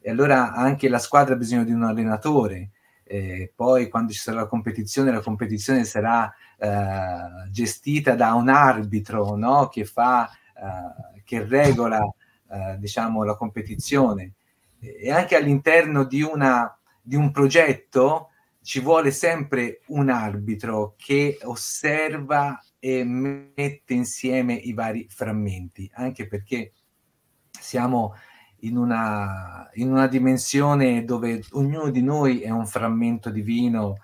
E allora anche la squadra ha bisogno di un allenatore, eh, poi quando ci sarà la competizione, la competizione sarà eh, gestita da un arbitro no? che, fa, eh, che regola eh, diciamo, la competizione. E anche all'interno di, una, di un progetto ci vuole sempre un arbitro che osserva e mette insieme i vari frammenti, anche perché siamo in una, in una dimensione dove ognuno di noi è un frammento divino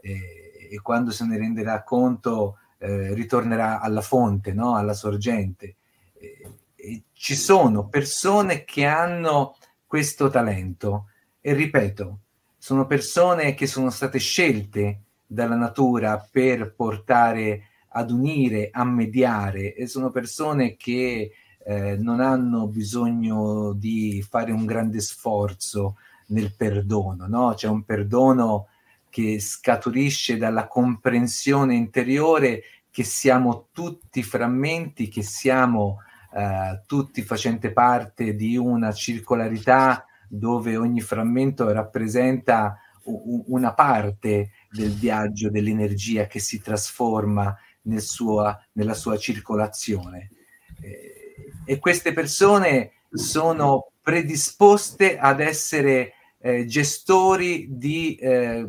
eh, e quando se ne renderà conto eh, ritornerà alla fonte, no? alla sorgente. Eh, ci sono persone che hanno questo talento e ripeto, sono persone che sono state scelte dalla natura per portare ad unire, a mediare e sono persone che eh, non hanno bisogno di fare un grande sforzo nel perdono, no? C'è un perdono che scaturisce dalla comprensione interiore che siamo tutti frammenti, che siamo eh, tutti facente parte di una circolarità dove ogni frammento rappresenta una parte del viaggio dell'energia che si trasforma nel sua, nella sua circolazione. Eh, e queste persone sono predisposte ad essere eh, gestori di eh,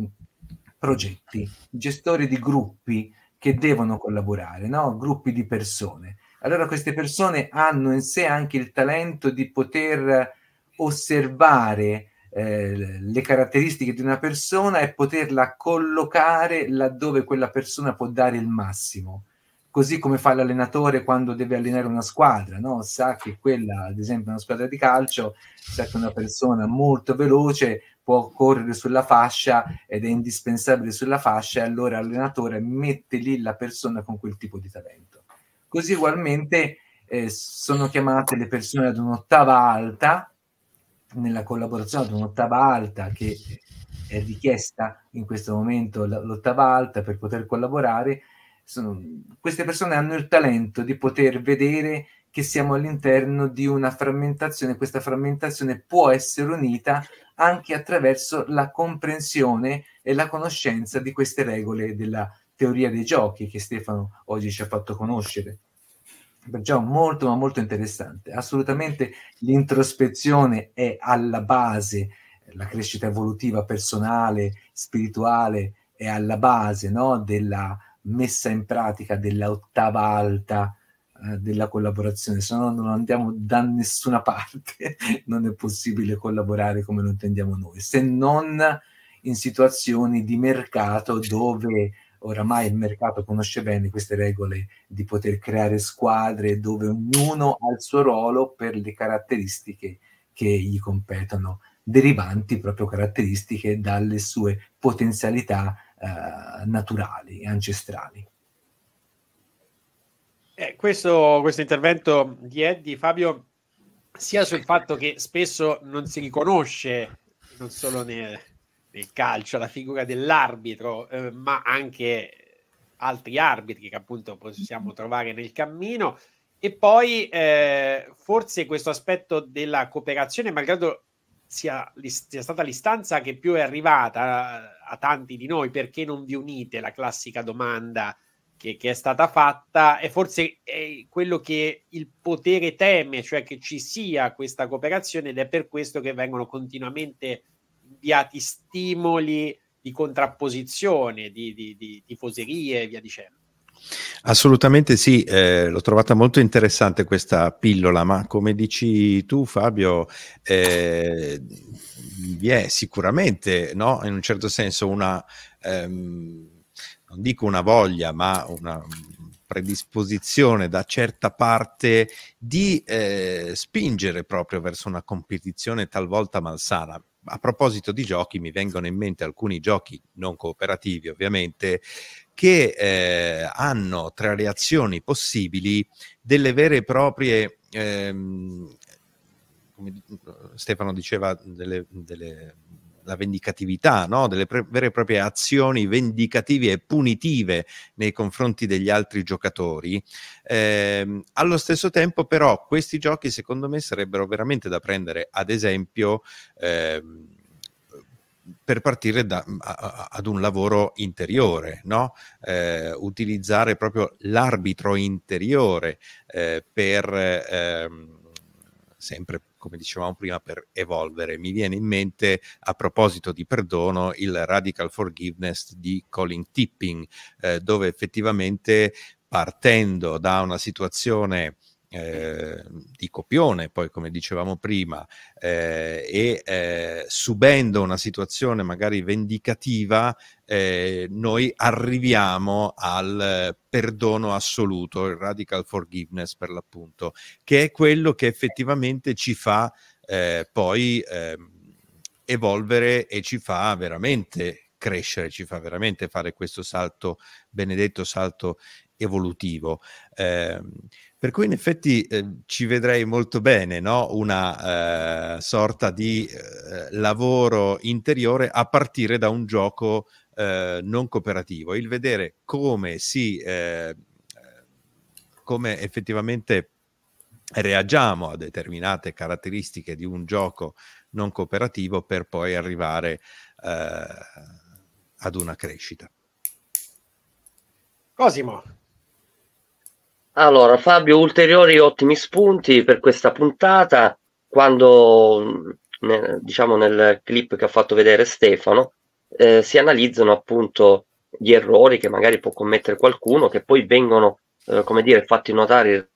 progetti, gestori di gruppi che devono collaborare, no? gruppi di persone. Allora queste persone hanno in sé anche il talento di poter osservare eh, le caratteristiche di una persona e poterla collocare laddove quella persona può dare il massimo. Così come fa l'allenatore quando deve allenare una squadra, no? sa che quella, ad esempio, una squadra di calcio, sa che una persona molto veloce può correre sulla fascia ed è indispensabile sulla fascia, e allora l'allenatore mette lì la persona con quel tipo di talento. Così ugualmente eh, sono chiamate le persone ad un'ottava alta, nella collaborazione ad un'ottava alta che è richiesta in questo momento l'ottava alta per poter collaborare, sono, queste persone hanno il talento di poter vedere che siamo all'interno di una frammentazione, questa frammentazione può essere unita anche attraverso la comprensione e la conoscenza di queste regole della teoria dei giochi che Stefano oggi ci ha fatto conoscere perciò molto ma molto interessante. Assolutamente l'introspezione è alla base, la crescita evolutiva, personale, spirituale, è alla base no, della messa in pratica dell'ottava alta eh, della collaborazione, se no non andiamo da nessuna parte, non è possibile collaborare come lo intendiamo noi, se non in situazioni di mercato dove oramai il mercato conosce bene queste regole di poter creare squadre dove ognuno ha il suo ruolo per le caratteristiche che gli competono, derivanti proprio caratteristiche dalle sue potenzialità eh, naturali e ancestrali. Eh, questo, questo intervento di Eddie, Fabio, sia sul fatto che spesso non si riconosce, non solo nel, nel calcio la figura dell'arbitro, eh, ma anche altri arbitri che appunto possiamo trovare nel cammino. E poi eh, forse questo aspetto della cooperazione, malgrado sia, sia, stata l'istanza che più è arrivata a, eh, a, tanti di noi, perché non vi unite? La classica domanda che, che è stata fatta è forse è quello che il potere teme, cioè che ci sia questa cooperazione ed è per questo che vengono continuamente immediati stimoli di contrapposizione, di, di, di tifoserie e via dicendo. Assolutamente sì, eh, l'ho trovata molto interessante questa pillola, ma come dici tu Fabio, eh, vi è sicuramente, no? in un certo senso, una, ehm, non dico una voglia, ma una predisposizione da certa parte di eh, spingere proprio verso una competizione talvolta malsana a proposito di giochi, mi vengono in mente alcuni giochi non cooperativi, ovviamente, che eh, hanno tra le azioni possibili delle vere e proprie. Ehm, come Stefano diceva, delle, delle la vendicatività, no? delle pre- vere e proprie azioni vendicative e punitive nei confronti degli altri giocatori. Eh, allo stesso tempo però questi giochi secondo me sarebbero veramente da prendere ad esempio eh, per partire da, a, ad un lavoro interiore, no? eh, utilizzare proprio l'arbitro interiore eh, per ehm, sempre più come dicevamo prima, per evolvere. Mi viene in mente, a proposito di perdono, il Radical Forgiveness di Colin Tipping, eh, dove effettivamente partendo da una situazione Ehm, di copione, poi come dicevamo prima, eh, e eh, subendo una situazione magari vendicativa, eh, noi arriviamo al eh, perdono assoluto, il radical forgiveness per l'appunto, che è quello che effettivamente ci fa poi ehm, evolvere e ci fa veramente crescere, ci fa veramente fare questo salto, benedetto salto evolutivo. Eh, per cui in effetti eh, ci vedrei molto bene no? una eh, sorta di eh, lavoro interiore a partire da un gioco eh, non cooperativo, il vedere come si ehm, come effettivamente reagiamo a determinate caratteristiche di un gioco non cooperativo per poi arrivare eh, ad una crescita. Cosimo, allora, Fabio, ulteriori ottimi spunti per questa puntata. Quando, diciamo, nel clip che ha fatto vedere Stefano, eh, si analizzano appunto gli errori che magari può commettere qualcuno, che poi vengono, eh, come dire, fatti notare,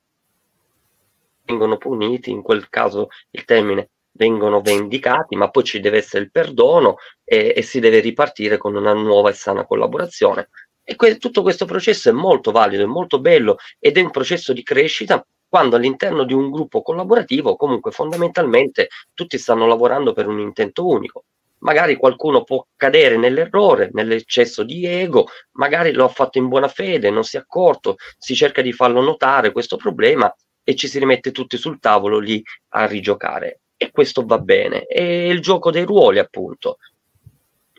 vengono puniti, in quel caso il termine vengono vendicati, ma poi ci deve essere il perdono e, e si deve ripartire con una nuova e sana collaborazione. E que- tutto questo processo è molto valido, è molto bello ed è un processo di crescita quando all'interno di un gruppo collaborativo comunque fondamentalmente tutti stanno lavorando per un intento unico. Magari qualcuno può cadere nell'errore, nell'eccesso di ego, magari lo ha fatto in buona fede, non si è accorto, si cerca di farlo notare questo problema e ci si rimette tutti sul tavolo lì a rigiocare. E questo va bene, è il gioco dei ruoli appunto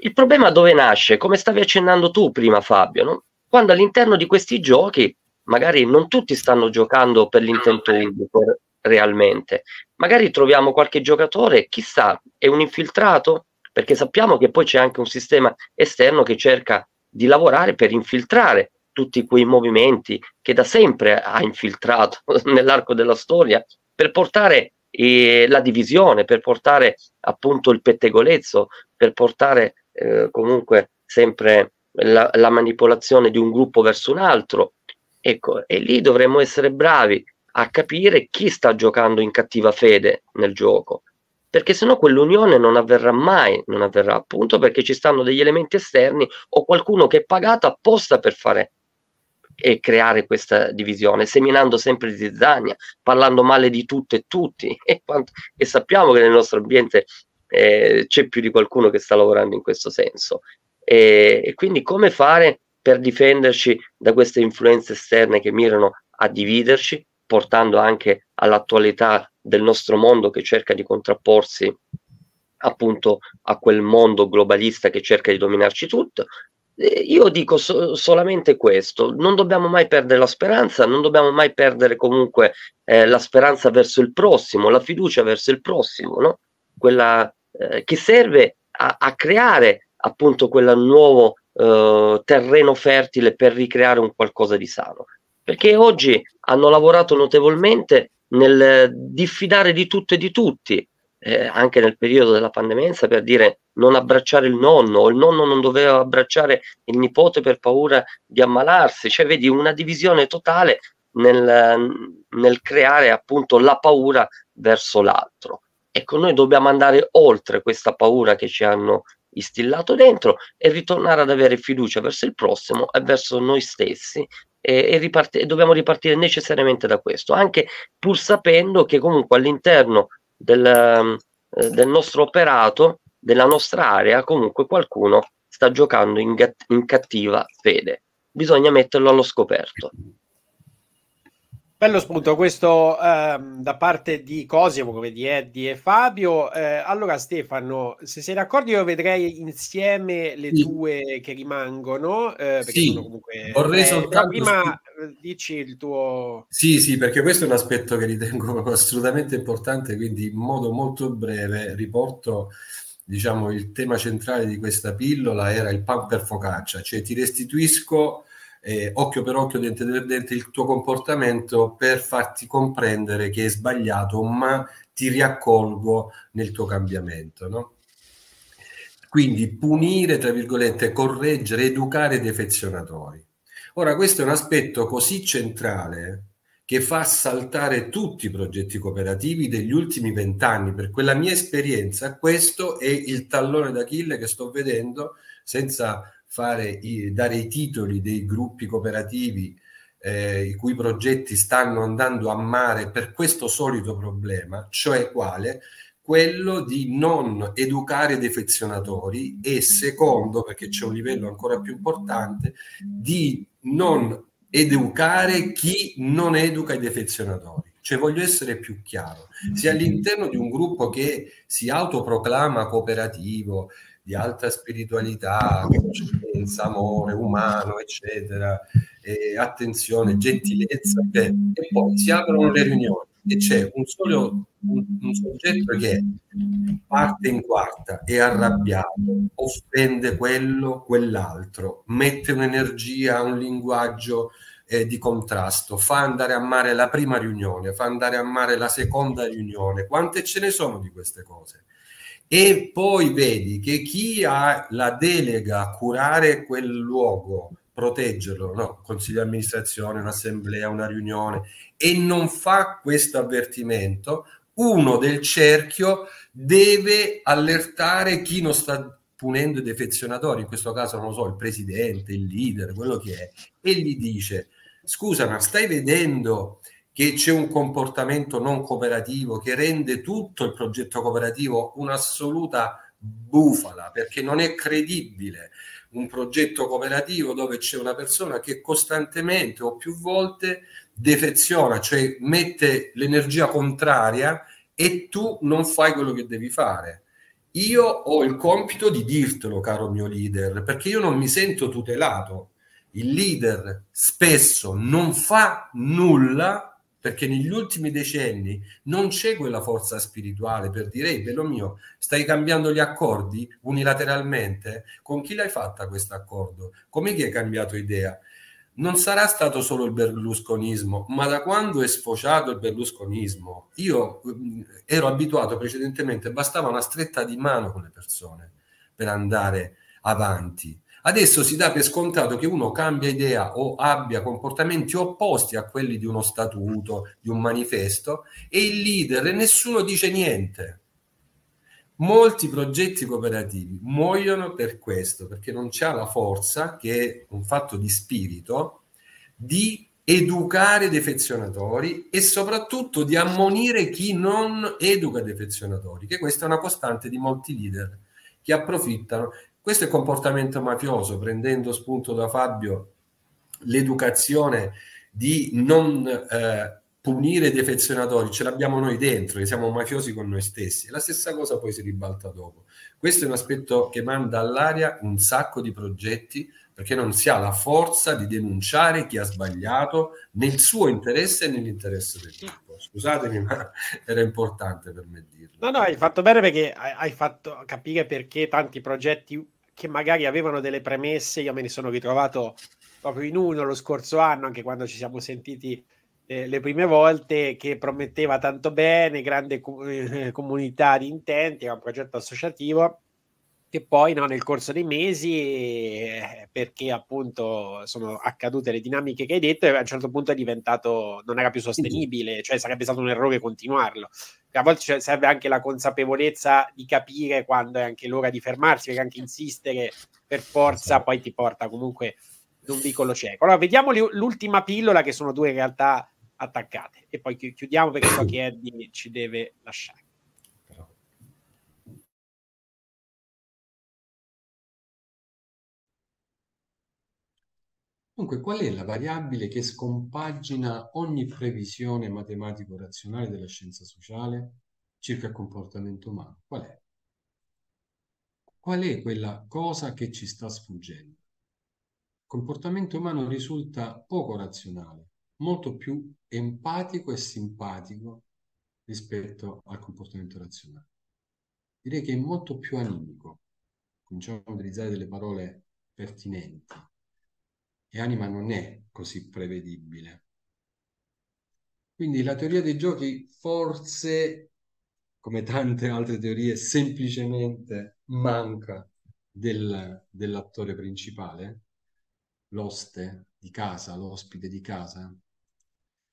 il problema dove nasce? Come stavi accennando tu prima, Fabio, no? quando all'interno di questi giochi magari non tutti stanno giocando per l'intento unico realmente, magari troviamo qualche giocatore, chissà, è un infiltrato, perché sappiamo che poi c'è anche un sistema esterno che cerca di lavorare per infiltrare tutti quei movimenti che da sempre ha infiltrato nell'arco della storia per portare eh, la divisione, per portare appunto il pettegolezzo, per portare eh, comunque sempre la, la, manipolazione di un gruppo verso un altro. Ecco, e lì dovremmo essere bravi a capire chi sta giocando in cattiva fede nel gioco, perché sennò quell'unione non avverrà mai, non avverrà appunto perché ci stanno degli elementi esterni o qualcuno che è pagato apposta per fare e creare questa divisione, seminando sempre zizzania, parlando male di tutto e tutti, e, quanto, e sappiamo che nel nostro ambiente eh, c'è più di qualcuno che sta lavorando in questo senso. E, e quindi come fare per difenderci da queste influenze esterne che mirano a dividerci, portando anche all'attualità del nostro mondo che cerca di contrapporsi appunto a quel mondo globalista che cerca di dominarci tutto. io dico so- solamente questo, non dobbiamo mai perdere la speranza, non dobbiamo mai perdere comunque eh, la speranza verso il prossimo, la fiducia verso il prossimo, no? quella eh, che serve a, a, creare appunto quel nuovo eh, terreno fertile per ricreare un qualcosa di sano. Perché oggi hanno lavorato notevolmente nel diffidare di tutto e di tutti, eh, anche nel periodo della pandemia, per dire non abbracciare il nonno, o il nonno non doveva abbracciare il nipote per paura di ammalarsi, cioè vedi una divisione totale nel, nel creare appunto la paura verso l'altro. Ecco, noi dobbiamo andare oltre questa paura che ci hanno instillato dentro e ritornare ad avere fiducia verso il prossimo e verso noi stessi e, e ripart- dobbiamo ripartire necessariamente da questo, anche pur sapendo che comunque all'interno del, eh, del nostro operato, della nostra area, comunque qualcuno sta giocando in, gat- in cattiva fede. Bisogna metterlo allo scoperto. Bello spunto questo eh, da parte di Cosimo, come di Eddie e Fabio. Eh, allora Stefano, se sei d'accordo io vedrei insieme le sì. due che rimangono. Eh, sì, comunque... vorrei eh, soltanto... Prima eh, dici il tuo... Sì, sì, perché questo è un aspetto che ritengo assolutamente importante, quindi in modo molto breve riporto, diciamo, il tema centrale di questa pillola era il pan per focaccia, cioè ti restituisco eh, occhio per occhio, dente per dente il tuo comportamento per farti comprendere che è sbagliato, ma ti riaccolgo nel tuo cambiamento. No? Quindi punire, tra virgolette, correggere, educare i defezionatori. Ora, questo è un aspetto così centrale che fa saltare tutti i progetti cooperativi degli ultimi vent'anni. Per quella mia esperienza, questo è il tallone d'Achille che sto vedendo senza fare, dare i titoli dei gruppi cooperativi eh, i cui progetti stanno andando a mare per questo solito problema, cioè quale? Quello di non educare i defezionatori e secondo, perché c'è un livello ancora più importante, di non educare chi non educa i defezionatori. Cioè voglio essere più chiaro, se all'interno di un gruppo che si autoproclama cooperativo, di alta spiritualità, conoscenza, amore umano, eccetera, attenzione, gentilezza, cioè, e poi si aprono le riunioni e c'è un solo un, un soggetto che parte in quarta, è arrabbiato, offende quello, quell'altro, mette un'energia, un linguaggio eh, di contrasto, fa andare a mare la prima riunione, fa andare a mare la seconda riunione. Quante ce ne sono di queste cose? e poi vedi che chi ha la delega a curare quel luogo, proteggerlo, no? consiglio di amministrazione, un'assemblea, una riunione, e non fa questo avvertimento, uno del cerchio deve allertare chi non sta punendo i defezionatori, in questo caso non lo so, il presidente, il leader, quello che è, e gli dice, scusa ma stai vedendo che c'è un comportamento non cooperativo che rende tutto il progetto cooperativo un'assoluta bufala perché non è credibile un progetto cooperativo dove c'è una persona che costantemente o più volte defeziona, cioè mette l'energia contraria e tu non fai quello che devi fare. Io ho il compito di dirtelo, caro mio leader, perché io non mi sento tutelato. Il leader spesso non fa nulla perché negli ultimi decenni non c'è quella forza spirituale per dire, Ehi, bello mio, stai cambiando gli accordi unilateralmente? Con chi l'hai fatta questo accordo? Come chi hai cambiato idea? Non sarà stato solo il berlusconismo, ma da quando è sfociato il berlusconismo? Io mm, ero abituato precedentemente, bastava una stretta di mano con le persone per andare avanti Adesso si dà per scontato che uno cambia idea o abbia comportamenti opposti a quelli di uno statuto, di un manifesto, e il leader e nessuno dice niente. Molti progetti cooperativi muoiono per questo, perché non c'è la forza, che è un fatto di spirito, di educare defezionatori e soprattutto di ammonire chi non educa defezionatori, che questa è una costante di molti leader che approfittano questo è comportamento mafioso, prendendo spunto da Fabio l'educazione di non eh, punire i defezionatori, ce l'abbiamo noi dentro, siamo mafiosi con noi stessi. La stessa cosa poi si ribalta dopo. Questo è un aspetto che manda all'aria un sacco di progetti perché non si ha la forza di denunciare chi ha sbagliato nel suo interesse e nell'interesse degli altri. Scusatemi, ma era importante per me dirlo. No, no, hai fatto bene perché hai fatto capire perché tanti progetti che magari avevano delle premesse, io me ne sono ritrovato proprio in uno lo scorso anno, anche quando ci siamo sentiti eh, le prime volte, che prometteva tanto bene, grande com- eh, comunità di intenti, era un progetto associativo che poi no, nel corso dei mesi, eh, perché appunto sono accadute le dinamiche che hai detto, a un certo punto è diventato, non era più sostenibile, cioè sarebbe stato un errore continuarlo. A volte cioè, serve anche la consapevolezza di capire quando è anche l'ora di fermarsi, perché anche insistere per forza poi ti porta comunque in un vicolo cieco. Allora, vediamo l'ultima pillola, che sono due in realtà attaccate, e poi chiudiamo perché so che Eddie ci deve lasciare. Dunque, qual è la variabile che scompagina ogni previsione matematico-razionale della scienza sociale circa il comportamento umano? Qual è? Qual è quella cosa che ci sta sfuggendo? Il comportamento umano risulta poco razionale, molto più empatico e simpatico rispetto al comportamento razionale. Direi che è molto più animico. Cominciamo a utilizzare delle parole pertinenti e anima non è così prevedibile. Quindi la teoria dei giochi forse, come tante altre teorie, semplicemente manca del, dell'attore principale, l'oste di casa, l'ospite di casa,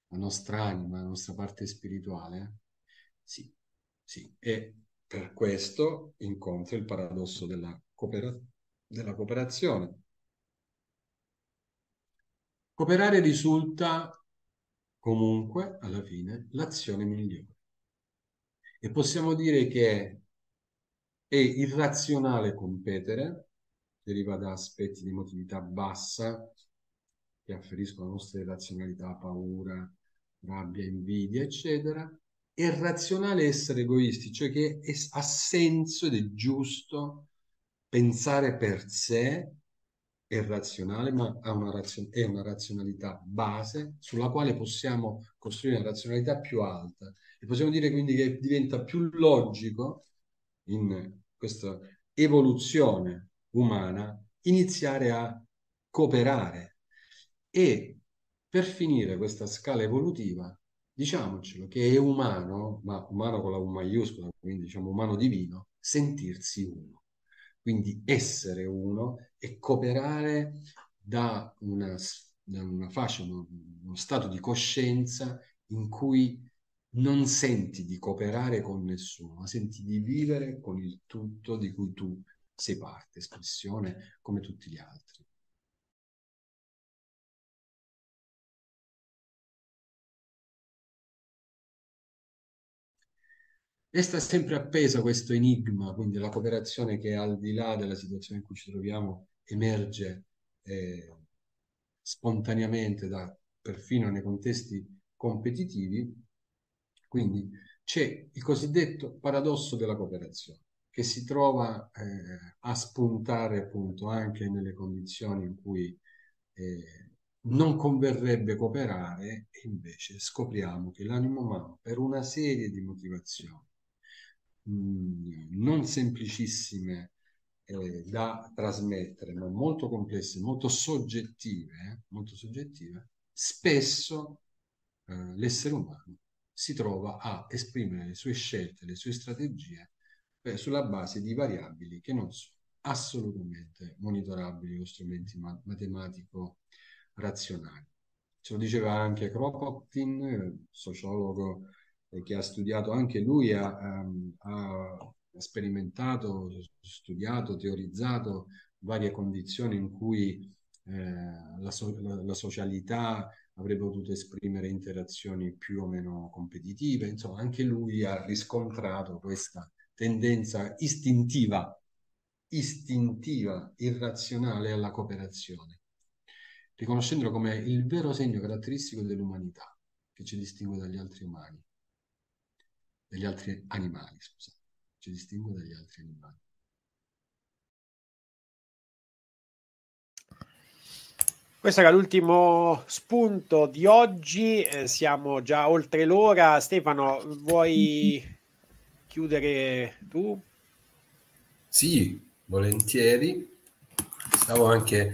la nostra anima, la nostra parte spirituale. Sì, sì, e per questo incontra il paradosso della, cooper- della cooperazione Cooperare risulta comunque, alla fine, l'azione migliore. E possiamo dire che è irrazionale competere, deriva da aspetti di emotività bassa, che afferiscono alla nostra irrazionalità, paura, rabbia, invidia, eccetera. È razionale essere egoisti, cioè che è, ha senso ed è giusto pensare per sé è razionale, ma una razio- è una razionalità base sulla quale possiamo costruire una razionalità più alta. E possiamo dire quindi che diventa più logico in questa evoluzione umana iniziare a cooperare. E per finire questa scala evolutiva, diciamocelo che è umano, ma umano con la U maiuscola, quindi diciamo umano divino, sentirsi uno. Quindi essere uno e cooperare da una, da una fascia, uno, uno stato di coscienza in cui non senti di cooperare con nessuno, ma senti di vivere con il tutto di cui tu sei parte, espressione come tutti gli altri. Resta sempre appeso questo enigma, quindi la cooperazione che al di là della situazione in cui ci troviamo emerge eh, spontaneamente da, perfino nei contesti competitivi. Quindi c'è il cosiddetto paradosso della cooperazione che si trova eh, a spuntare appunto anche nelle condizioni in cui eh, non converrebbe cooperare e invece scopriamo che l'animo umano per una serie di motivazioni non semplicissime eh, da trasmettere, ma molto complesse, molto soggettive, eh, molto soggettive spesso eh, l'essere umano si trova a esprimere le sue scelte, le sue strategie eh, sulla base di variabili che non sono assolutamente monitorabili o strumenti ma- matematico-razionali. Ce lo diceva anche Kropotkin, eh, sociologo che ha studiato anche lui, ha, ehm, ha sperimentato, studiato, teorizzato varie condizioni in cui eh, la, so la, la, socialità avrebbe potuto esprimere interazioni più o meno competitive, insomma anche lui ha riscontrato questa tendenza istintiva, istintiva, irrazionale alla cooperazione, riconoscendolo come il vero segno caratteristico dell'umanità che ci distingue dagli altri umani degli altri animali, scusate, ci distingue dagli altri animali. Questo era l'ultimo spunto di oggi, eh, siamo già oltre l'ora. Stefano, vuoi chiudere tu? Sì, volentieri. Stavo anche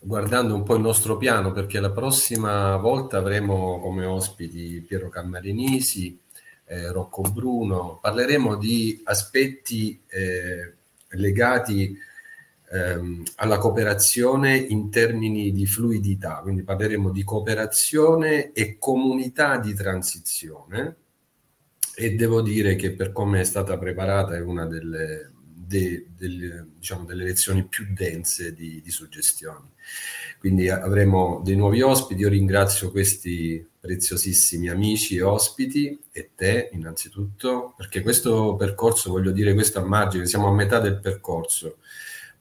guardando un po' il nostro piano perché la prossima volta avremo come ospiti Piero Cammarinisi, eh, Rocco Bruno, parleremo di aspetti eh, legati ehm, alla cooperazione in termini di fluidità, quindi parleremo di cooperazione e comunità di transizione e devo dire che per come è stata preparata è una delle, de, delle, diciamo, delle lezioni più dense di, di suggestioni. Quindi avremo dei nuovi ospiti, io ringrazio questi preziosissimi amici e ospiti e te innanzitutto, perché questo percorso, voglio dire questo a margine, siamo a metà del percorso,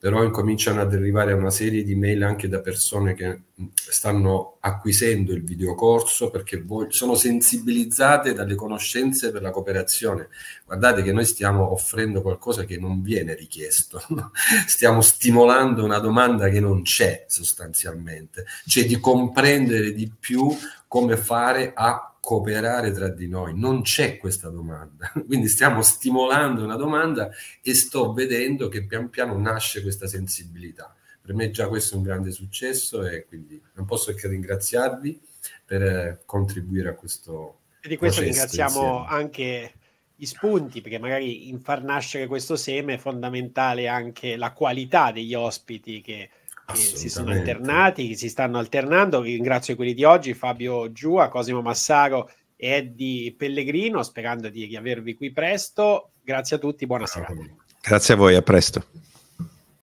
però incominciano ad arrivare una serie di mail anche da persone che stanno acquisendo il videocorso perché sono sensibilizzate dalle conoscenze per la cooperazione. Guardate che noi stiamo offrendo qualcosa che non viene richiesto, stiamo stimolando una domanda che non c'è sostanzialmente, cioè di comprendere di più come fare a cooperare tra di noi. Non c'è questa domanda. Quindi stiamo stimolando una domanda e sto vedendo che pian piano nasce questa sensibilità. Per me già questo è un grande successo e quindi non posso che ringraziarvi per eh, contribuire a questo. E di questo ringraziamo insieme. anche gli spunti, perché magari in far nascere questo seme è fondamentale anche la qualità degli ospiti che che si sono alternati, che si stanno alternando. Ringrazio quelli di oggi, Fabio Giua, Cosimo Massaro e Eddie Pellegrino, sperando di riavervi qui presto. Grazie a tutti, buona serata. Grazie a voi, a presto.